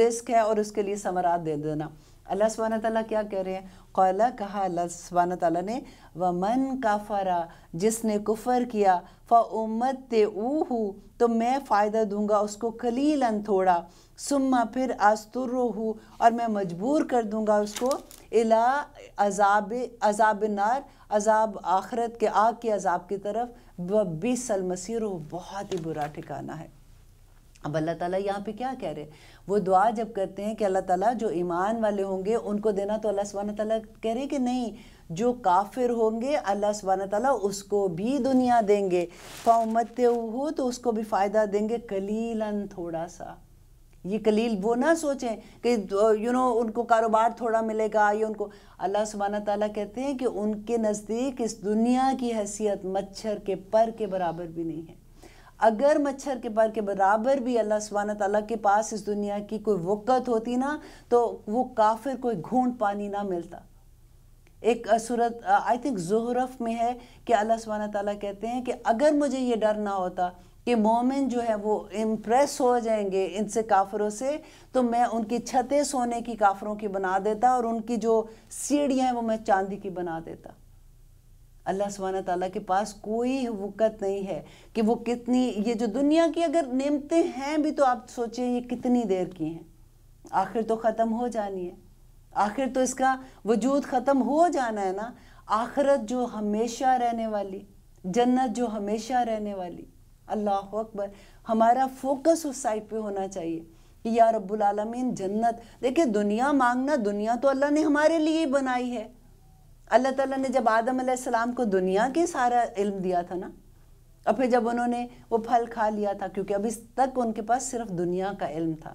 رسک ہے اور اس کے لیے ثمرات دے دینا اللہ سبحانہ تعالیٰ کیا کہہ رہے ہیں قولا کہا اللہ سبحانہ تعالیٰ نے وَمَنْ كَفَرَا جس نے کفر کیا فعمت تو میں فائدہ دوں گا اس کو قلیلاً تھوڑا سما پھر آسترو اور میں مجبور کر دوں گا اس کو اللہ عذاب عذاب نار عذاب آخرت کے آگ کے عذاب کی طرف و الْمَسِيرُ بہت ہی برا ٹھکانہ ہے اب اللہ تعالیٰ یہاں پہ کیا کہہ رہے ہیں وہ دعا جب کرتے ہیں کہ اللہ تعالیٰ جو ایمان والے ہوں گے ان کو دینا تو اللہ سبحانہ تعالیٰ کہہ رہے کہ نہیں جو کافر ہوں گے اللہ سبحانہ تعالیٰ اس کو بھی دنیا دیں گے قومت ہو تو اس کو بھی فائدہ دیں گے کلیلاً تھوڑا سا یہ کلیل وہ نہ سوچیں کہ یو نو ان کو کاروبار تھوڑا ملے گا یا ان کو اللہ سبحانہ تعالیٰ کہتے ہیں کہ ان کے نزدیک اس دنیا کی حیثیت مچھر کے پر کے برابر بھی نہیں ہے اگر مچھر کے پر کے برابر بھی اللہ سبحانہ تعالیٰ کے پاس اس دنیا کی کوئی وقت ہوتی نا تو وہ کافر کوئی گھونٹ پانی نہ ملتا ایک صورت آئی تھنک زہرف میں ہے کہ اللہ سبحانہ تعالیٰ کہتے ہیں کہ اگر مجھے یہ ڈر نہ ہوتا کہ مومن جو ہے وہ امپریس ہو جائیں گے ان سے کافروں سے تو میں ان کی چھتیں سونے کی کافروں کی بنا دیتا اور ان کی جو سیڑھیاں ہیں وہ میں چاندی کی بنا دیتا اللہ سبحانہ تعالیٰ کے پاس کوئی وقت نہیں ہے کہ وہ کتنی یہ جو دنیا کی اگر نعمتیں ہیں بھی تو آپ سوچیں یہ کتنی دیر کی ہیں آخر تو ختم ہو جانی ہے آخر تو اس کا وجود ختم ہو جانا ہے نا آخرت جو ہمیشہ رہنے والی جنت جو ہمیشہ رہنے والی اللہ اکبر ہمارا فوکس اس سائٹ پہ ہونا چاہیے کہ رب العالمین جنت دیکھیں دنیا مانگنا دنیا تو اللہ نے ہمارے لیے بنائی ہے اللہ تعالیٰ نے جب آدم علیہ السلام کو دنیا کے سارا علم دیا تھا نا اور پھر جب انہوں نے وہ پھل کھا لیا تھا کیونکہ ابھی تک ان کے پاس صرف دنیا کا علم تھا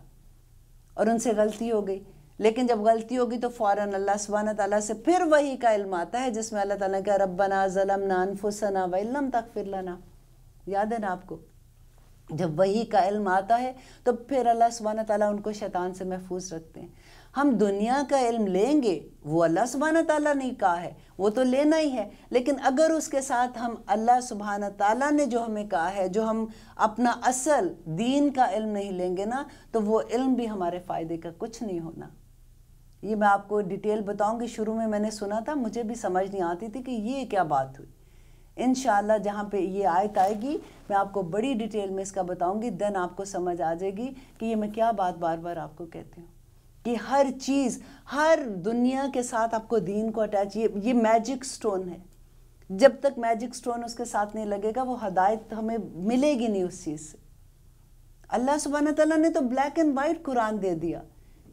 اور ان سے غلطی ہو گئی لیکن جب غلطی ہو گئی تو فوراً اللہ سبحانہ تعالیٰ سے پھر وہی کا علم آتا ہے جس میں اللہ تعالیٰ کا ربنا ظلمنا انفسنا فسنا و علم یاد ہے نا آپ کو جب وہی کا علم آتا ہے تو پھر اللہ سبحانہ تعالیٰ ان کو شیطان سے محفوظ رکھتے ہیں ہم دنیا کا علم لیں گے وہ اللہ سبحانہ تعالیٰ نے کہا ہے وہ تو لینا ہی ہے لیکن اگر اس کے ساتھ ہم اللہ سبحانہ تعالیٰ نے جو ہمیں کہا ہے جو ہم اپنا اصل دین کا علم نہیں لیں گے نا تو وہ علم بھی ہمارے فائدے کا کچھ نہیں ہونا یہ میں آپ کو ڈیٹیل بتاؤں گی شروع میں میں نے سنا تھا مجھے بھی سمجھ نہیں آتی تھی کہ یہ کیا بات ہوئی انشاءاللہ جہاں پہ یہ آیت آئے گی میں آپ کو بڑی ڈیٹیل میں اس کا بتاؤں گی دین آپ کو سمجھ آ جائے گی کہ یہ میں کیا بات بار بار آپ کو کہتی ہوں کہ ہر چیز ہر دنیا کے ساتھ آپ کو دین کو اٹیچ یہ میجک سٹون ہے جب تک میجک سٹون اس کے ساتھ نہیں لگے گا وہ ہدایت ہمیں ملے گی نہیں اس چیز سے اللہ سبحانہ تعالیٰ نے تو بلیک اینڈ وائٹ قرآن دے دیا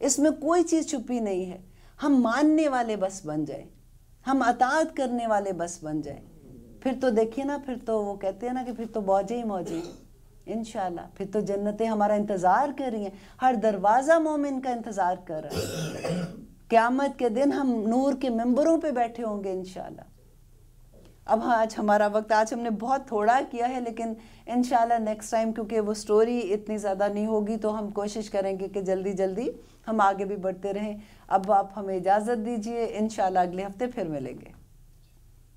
اس میں کوئی چیز چھپی نہیں ہے ہم ماننے والے بس بن جائیں ہم اطاعت کرنے والے بس بن جائیں پھر تو دیکھیے نا پھر تو وہ کہتے ہیں نا کہ پھر تو موجے ہی موجے ان شاء اللہ پھر تو جنتیں ہمارا انتظار کر رہی ہیں ہر دروازہ مومن کا انتظار کر رہا ہے قیامت کے دن ہم نور کے ممبروں پہ بیٹھے ہوں گے ان شاء اللہ اب ہاں آج ہمارا وقت آج ہم نے بہت تھوڑا کیا ہے لیکن ان شاء اللہ نیکسٹ ٹائم کیونکہ وہ اسٹوری اتنی زیادہ نہیں ہوگی تو ہم کوشش کریں گے کہ جلدی جلدی ہم آگے بھی بڑھتے رہیں اب آپ ہمیں اجازت دیجیے ان شاء اللہ اگلے ہفتے پھر ملیں گے